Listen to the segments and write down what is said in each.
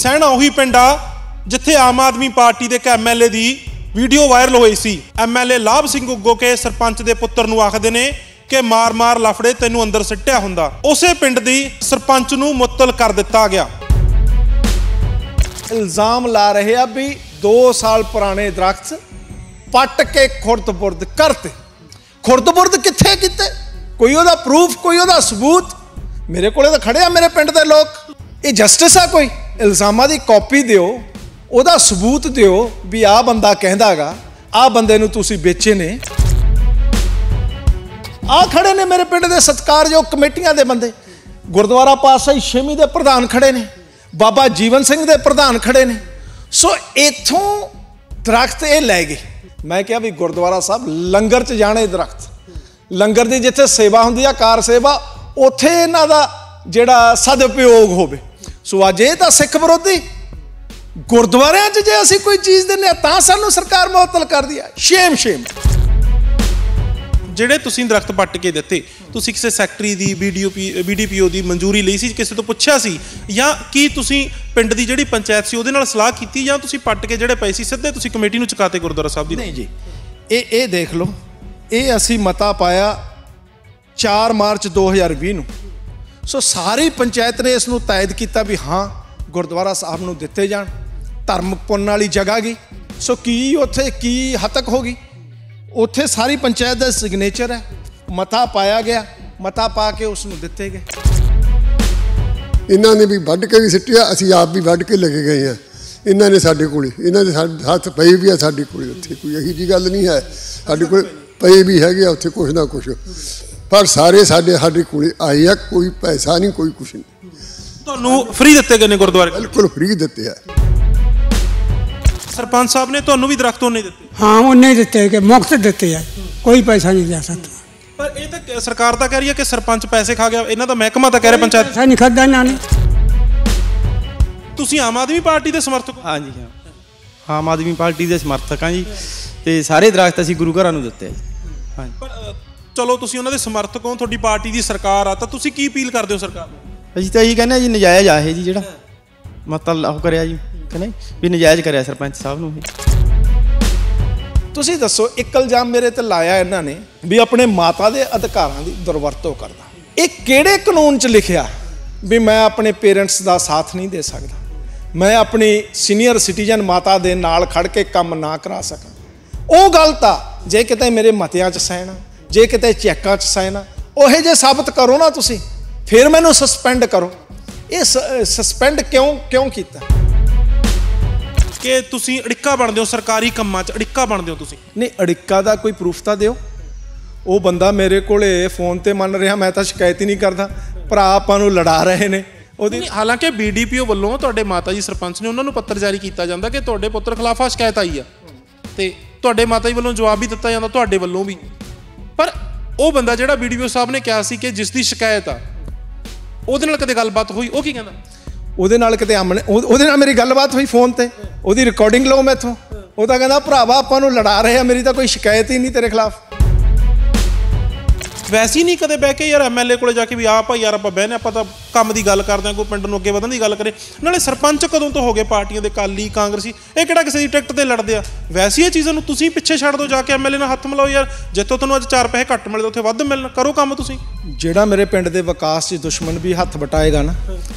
ਸਹਿਣਾ ਉਹੀ ਪਿੰਡ ਆ ਜਿੱਥੇ ਆਮ ਆਦਮੀ ਪਾਰਟੀ ਦੇ ਇੱਕ ਐਮਐਲਏ ਦੀ ਵੀਡੀਓ ਵਾਇਰਲ ਹੋਈ ਸੀ ਐਮਐਲਏ ਲਾਭ ਸਿੰਘ ਗੁੱਗੋ ਕੇ ਸਰਪੰਚ ਦੇ ਪੁੱਤਰ ਨੂੰ ਆਖਦੇ ਨੇ ਕਿ ਮਾਰ-ਮਾਰ ਲਫੜੇ ਤੈਨੂੰ ਅੰਦਰ ਸਿੱਟਿਆ ਹੁੰਦਾ ਉਸੇ ਪਿੰਡ ਦੀ ਸਰਪੰਚ ਨੂੰ ਮੁਤਲ ਕਰ ਦਿੱਤਾ ਗਿਆ ਇਲਜ਼ਾਮ ਲਾ ਰਹੇ ਆ ਵੀ 2 ਸਾਲ ਪੁਰਾਣੇ ਦਰਖਤ ਪੱਟ ਕੇ ਖੁਰਦਪੁਰਦ ਕਰਤੇ ਖੁਰਦਪੁਰਦ ਕਿੱਥੇ ਕੀਤੇ ਕੋਈ ਉਹਦਾ ਪ੍ਰੂਫ ਕੋਈ ਉਹਦਾ ਸਬੂਤ ਮੇਰੇ ਕੋਲੇ ਤਾਂ ਖੜੇ ਆ ਮੇਰੇ ਪਿੰਡ ਦੇ ਲੋਕ ਇਹ ਜਸਟਿਸ ਆ ਕੋਈ ਇਲਜ਼ਾਮਾਂ ਦੀ ਕਾਪੀ ਦਿਓ ਉਹਦਾ ਸਬੂਤ ਦਿਓ ਵੀ ਆ ਬੰਦਾ ਕਹਿੰਦਾਗਾ ਆ ਬੰਦੇ ਨੂੰ ਤੁਸੀਂ ਵੇਚੇ ਨੇ ਆ ਖੜੇ ਨੇ ਮੇਰੇ ਪਿੰਡ ਦੇ ਸਤਕਾਰਯੋਗ ਕਮੇਟੀਆਂ ਦੇ ਬੰਦੇ ਗੁਰਦੁਆਰਾ ਪਾਸਾਈ ਛੇਵੀਂ ਦੇ ਪ੍ਰਧਾਨ ਖੜੇ ਨੇ ਬਾਬਾ ਜੀਵਨ ਸਿੰਘ ਦੇ ਪ੍ਰਧਾਨ ਖੜੇ ਨੇ ਸੋ ਇਥੋਂ ਦਰਖਤ ਇਹ ਲੈ ਗਏ ਮੈਂ ਕਿਹਾ ਵੀ ਗੁਰਦੁਆਰਾ ਸਾਹਿਬ ਲੰਗਰ 'ਚ ਜਾਣੇ ਦਰਖਤ ਲੰਗਰ ਦੀ ਜਿੱਥੇ ਸੇਵਾ ਹੁੰਦੀ ਆ ਕਾਰ ਸੇਵਾ ਉਥੇ ਇਹਨਾਂ ਦਾ ਜਿਹੜਾ ਸਦ ਉਪਯੋਗ ਹੋਵੇ ਸੋ ਅੱਜ ਇਹ ਤਾਂ ਸਿੱਖ ਵਿਰੋਧੀ ਗੁਰਦੁਆਰਿਆਂ 'ਚ ਜੇ ਅਸੀਂ ਕੋਈ ਚੀਜ਼ ਦਿੰਨੇ ਆ ਤਾਂ ਸਾਨੂੰ ਸਰਕਾਰ ਮੌਤਲ ਕਰਦੀ ਆ ਸ਼ੇਮ ਸ਼ੇਮ ਜਿਹੜੇ ਤੁਸੀਂ ਦਰਖਤ ਪੱਟ ਕੇ ਦਿੱਤੇ ਤੁਸੀਂ ਕਿਸੇ ਸੈਕਟਰੀ ਦੀ ਬੀਡੀਓਪੀ ਬੀਡੀਪੀਓ ਦੀ ਮਨਜ਼ੂਰੀ ਲਈ ਸੀ ਕਿਸੇ ਤੋਂ ਪੁੱਛਿਆ ਸੀ ਜਾਂ ਕੀ ਤੁਸੀਂ ਪਿੰਡ ਦੀ ਜਿਹੜੀ ਪੰਚਾਇਤ ਸੀ ਉਹਦੇ ਨਾਲ ਸਲਾਹ ਕੀਤੀ ਜਾਂ ਤੁਸੀਂ ਪੱਟ ਕੇ ਜਿਹੜੇ ਪੈਸੇ ਸੀ ਸਿੱਧੇ ਤੁਸੀਂ ਕਮੇਟੀ ਨੂੰ ਚੁਕਾਤੇ ਗੁਰਦੁਆਰਾ ਸਾਹਿਬ ਦੀ ਨਹੀਂ ਜੀ ਇਹ ਇਹ ਦੇਖ ਲਓ ਇਹ ਅਸੀਂ ਮਤਾ ਪਾਇਆ 4 ਮਾਰਚ 2020 ਨੂੰ ਸੋ ਸਾਰੀ ਪੰਚਾਇਤ ਨੇ ਇਸ ਨੂੰ ਤਾਇਦ ਕੀਤਾ ਵੀ ਹਾਂ ਗੁਰਦੁਆਰਾ ਸਾਹਿਬ ਨੂੰ ਦਿੱਤੇ ਜਾਣ ਧਰਮ ਪੁੰਨ ਵਾਲੀ ਜਗ੍ਹਾ ਗਈ ਸੋ ਕੀ ਉੱਥੇ ਕੀ ਹਤਕ ਹੋ ਗਈ ਉੱਥੇ ਸਾਰੀ ਪੰਚਾਇਤ ਦਾ ਸਿਗਨੇਚਰ ਹੈ ਮਤਾ ਪਾਇਆ ਗਿਆ ਮਤਾ ਪਾ ਕੇ ਉਸ ਨੂੰ ਦਿੱਤੇ ਗਏ ਇਹਨਾਂ ਨੇ ਵੀ ਵੱਢ ਕੇ ਵੀ ਸਿੱਟਿਆ ਅਸੀਂ ਆਪ ਵੀ ਵੱਢ ਕੇ ਲੱਗੇ ਗਏ ਆ ਇਹਨਾਂ ਨੇ ਸਾਡੇ ਕੋਲ ਇਹਨਾਂ ਦੇ ਹੱਥ ਪਈ ਵੀ ਆ ਸਾਡੇ ਕੋਲ ਉੱਥੇ ਕੋਈ ਅਹੀ ਜੀ ਗੱਲ ਨਹੀਂ ਹੈ ਸਾਡੇ ਕੋਲ ਪਏ ਵੀ ਹੈਗੇ ਆ ਉੱਥੇ ਕੁਝ ਨਾ ਕੁਝ ਪਰ ਸਾਰੇ ਸਾਡੇ ਸਾਡੇ ਕੋਲੇ ਆਏ ਆ ਕੋਈ ਪੈਸਾ ਨਹੀਂ ਕੋਈ ਕੁਛ ਨਹੀਂ ਤੁਹਾਨੂੰ ਫ੍ਰੀ ਦਿੱਤੇ ਗਏ ਨੇ ਗੁਰਦੁਆਰੇ ਬਿਲਕੁਲ ਫ੍ਰੀ ਦਿੱਤੇ ਆ ਸਰਪੰਚ ਸਾਹਿਬ ਨੇ ਤੁਹਾਨੂੰ ਵੀ ਦਰਖਤ ਉਹਨੇ ਦਿੱਤੇ ਹਾਂ ਉਹਨੇ ਦਿੱਤੇ ਕਿ ਮੁਕਤ ਦਿੱਤੇ ਆ ਕੋਈ ਪੈਸਾ ਨਹੀਂ ਲਿਆ ਸਕਦਾ ਪਰ ਇਹ ਤਾਂ ਸਰਕਾਰ ਤਾਂ ਕਹਿ ਰਹੀ ਹੈ ਕਿ ਸਰਪੰਚ ਪੈਸੇ ਖਾ ਗਿਆ ਇਹਨਾਂ ਦਾ ਮਹਿਕਮਾ ਤਾਂ ਕਹਿ ਰਿਹਾ ਪੰਚਾਇਤ ਪੈਸਾ ਨਹੀਂ ਖਾਦਾ ਇਹਨਾਂ ਨੇ ਤੁਸੀਂ ਆਮ ਆਦਮੀ ਪਾਰਟੀ ਦੇ ਸਮਰਥਕ ਹੋ ਹਾਂਜੀ ਹਾਂ ਆਮ ਆਦਮੀ ਪਾਰਟੀ ਦੇ ਸਮਰਥਕ ਹਾਂ ਜੀ ਤੇ ਸਾਰੇ ਦਰਖਤ ਅਸੀਂ ਗੁਰੂ ਘਰਾਂ ਨੂੰ ਦਿੱਤੇ ਹਾਂ ਜੀ। ਹਾਂਜੀ ਪਰ ਚਲੋ ਤੁਸੀਂ ਉਹਨਾਂ ਦੇ ਸਮਰਥਕ ਹੋ ਤੁਹਾਡੀ ਪਾਰਟੀ ਦੀ ਸਰਕਾਰ ਆ ਤਾਂ ਤੁਸੀਂ ਕੀ ਅਪੀਲ ਕਰਦੇ ਹੋ ਸਰਕਾਰ ਨੂੰ ਅਸੀਂ ਤਾਂ ਇਹੀ ਕਹਿੰਦੇ ਆ ਜੀ ਨਜਾਇਜ਼ ਆ ਇਹ ਜੀ ਜਿਹੜਾ ਮਤਲਬ ਉਹ ਕਰਿਆ ਜੀ ਕਹਿੰਦੇ ਵੀ ਨਜਾਇਜ਼ ਕਰਿਆ ਸਰਪੰਚ ਸਾਹਿਬ ਨੂੰ ਤੁਸੀਂ ਦੱਸੋ ਇੱਕ ਇਲਜ਼ਾਮ ਮੇਰੇ ਤੇ ਲਾਇਆ ਇਹਨਾਂ ਨੇ ਵੀ ਆਪਣੇ ਮਾਤਾ ਦੇ ਅਧਿਕਾਰਾਂ ਦੀ ਦੁਰਵਰਤੋਂ ਕਰਦਾ ਇਹ ਕਿਹੜੇ ਕਾਨੂੰਨ 'ਚ ਲਿਖਿਆ ਵੀ ਮੈਂ ਆਪਣੇ ਪੇਰੈਂਟਸ ਦਾ ਸਾਥ ਨਹੀਂ ਦੇ ਸਕਦਾ ਮੈਂ ਆਪਣੀ ਸੀਨੀਅਰ ਸਿਟੀਜ਼ਨ ਮਾਤਾ ਦੇ ਨਾਲ ਖੜ ਕੇ ਕੰਮ ਨਾ ਕਰਾ ਸਕਾਂ ਉਹ ਗਲਤ ਆ ਜੇ ਕਿਤੇ ਮੇਰੇ ਮਤਿਆਂ 'ਚ ਸਹਿਣਾ ਜੇ ਕਿਤੇ ਚੈੱਕਾਂ 'ਚ ਸਾਇਨਾ ਉਹੇ ਜੇ ਸਾਬਤ ਕਰੋ ਨਾ ਤੁਸੀਂ ਫਿਰ ਮੈਨੂੰ ਸਸਪੈਂਡ ਕਰੋ ਇਹ ਸਸਪੈਂਡ ਕਿਉਂ ਕਿਉਂ ਕੀਤਾ ਕਿ ਤੁਸੀਂ ਅੜਿੱਕਾ ਬਣਦੇ ਹੋ ਸਰਕਾਰੀ ਕੰਮਾਂ 'ਚ ਅੜਿੱਕਾ ਬਣਦੇ ਹੋ ਤੁਸੀਂ ਨਹੀਂ ਅੜਿੱਕਾ ਦਾ ਕੋਈ ਪ੍ਰੂਫ ਤਾਂ ਦਿਓ ਉਹ ਬੰਦਾ ਮੇਰੇ ਕੋਲੇ ਫੋਨ ਤੇ ਮੰਨ ਰਿਹਾ ਮੈਂ ਤਾਂ ਸ਼ਿਕਾਇਤ ਹੀ ਨਹੀਂ ਕਰਦਾ ਭਰਾ ਆਪਾਂ ਨੂੰ ਲੜਾ ਰਹੇ ਨੇ ਉਹਦੀ ਹਾਲਾਂਕਿ ਬੀਡੀਪੀਓ ਵੱਲੋਂ ਤੁਹਾਡੇ ਮਾਤਾ ਜੀ ਸਰਪੰਚ ਨੇ ਉਹਨਾਂ ਨੂੰ ਪੱਤਰ ਜਾਰੀ ਕੀਤਾ ਜਾਂਦਾ ਕਿ ਤੁਹਾਡੇ ਪੁੱਤਰ ਖਿਲਾਫ ਸ਼ਿਕਾਇਤ ਆਈ ਆ ਤੇ ਤੁਹਾਡੇ ਮਾਤਾ ਜੀ ਵੱਲੋਂ ਜਵਾਬ ਵੀ ਦਿੱਤਾ ਜਾਂਦਾ ਤੁਹਾਡੇ ਵੱਲੋਂ ਵੀ ਪਰ ਉਹ ਬੰਦਾ ਜਿਹੜਾ ਵੀਡੀਓ ਸਾਹਿਬ ਨੇ ਕਿਹਾ ਸੀ ਕਿ ਜਿਸ ਦੀ ਸ਼ਿਕਾਇਤ ਆ ਉਹਦੇ ਨਾਲ ਕਦੇ ਗੱਲਬਾਤ ਹੋਈ ਉਹ ਕੀ ਕਹਿੰਦਾ ਉਹਦੇ ਨਾਲ ਕਿਤੇ ਆਮਣੇ ਉਹਦੇ ਨਾਲ ਮੇਰੀ ਗੱਲਬਾਤ ਹੋਈ ਫੋਨ ਤੇ ਉਹਦੀ ਰਿਕਾਰਡਿੰਗ ਲਓ ਮੈਥੋਂ ਉਹ ਤਾਂ ਕਹਿੰਦਾ ਭਰਾਵਾ ਆਪਾਂ ਨੂੰ ਲੜਾ ਰਹੇ ਆ ਮੇਰੀ ਤਾਂ ਕੋਈ ਸ਼ਿਕਾਇਤ ਹੀ ਨਹੀਂ ਤੇਰੇ ਖਿਲਾਫ ਵੈਸੇ ਹੀ ਨਹੀਂ ਕਦੇ ਬਹਿ ਕੇ ਯਾਰ ਐਮਐਲਏ ਕੋਲੇ ਜਾ ਕੇ ਵੀ ਆ ਭਾਈ ਯਾਰ ਆਪਾਂ ਬਹਿਨੇ ਆਪਾਂ ਤਾਂ ਕੰਮ ਦੀ ਗੱਲ ਕਰਦੇ ਆ ਕੋਈ ਪਿੰਡ ਨੂੰ ਅੱਗੇ ਵਧਣ ਦੀ ਗੱਲ ਕਰੇ ਨਾਲੇ ਸਰਪੰਚ ਕਦੋਂ ਤੋਂ ਹੋ ਗਏ ਪਾਰਟੀਆਂ ਦੇ ਕਾਲੀ ਕਾਂਗਰਸੀ ਇਹ ਕਿਹੜਾ ਕਿਸੇ ਦੀ ਟਿਕਟ ਤੇ ਲੜਦੇ ਆ ਵੈਸੇ ਇਹ ਚੀਜ਼ਾਂ ਨੂੰ ਤੁਸੀਂ ਪਿੱਛੇ ਛੱਡ ਦਿਓ ਜਾ ਕੇ ਐਮਐਲਏ ਨਾਲ ਹੱਥ ਮਿਲਾਓ ਯਾਰ ਜਿੱਥੋਂ ਤੁਹਾਨੂੰ ਅੱਜ 4 ਪੈਸੇ ਘੱਟ ਮਿਲਦੇ ਉੱਥੇ ਵੱਧ ਮਿਲਣ ਕਰੋ ਕੰਮ ਤੁਸੀਂ ਜਿਹੜਾ ਮੇਰੇ ਪਿੰਡ ਦੇ ਵਿਕਾਸ 'ਚ ਦੁਸ਼ਮਣ ਵੀ ਹੱਥ ਵਟਾਏਗਾ ਨਾ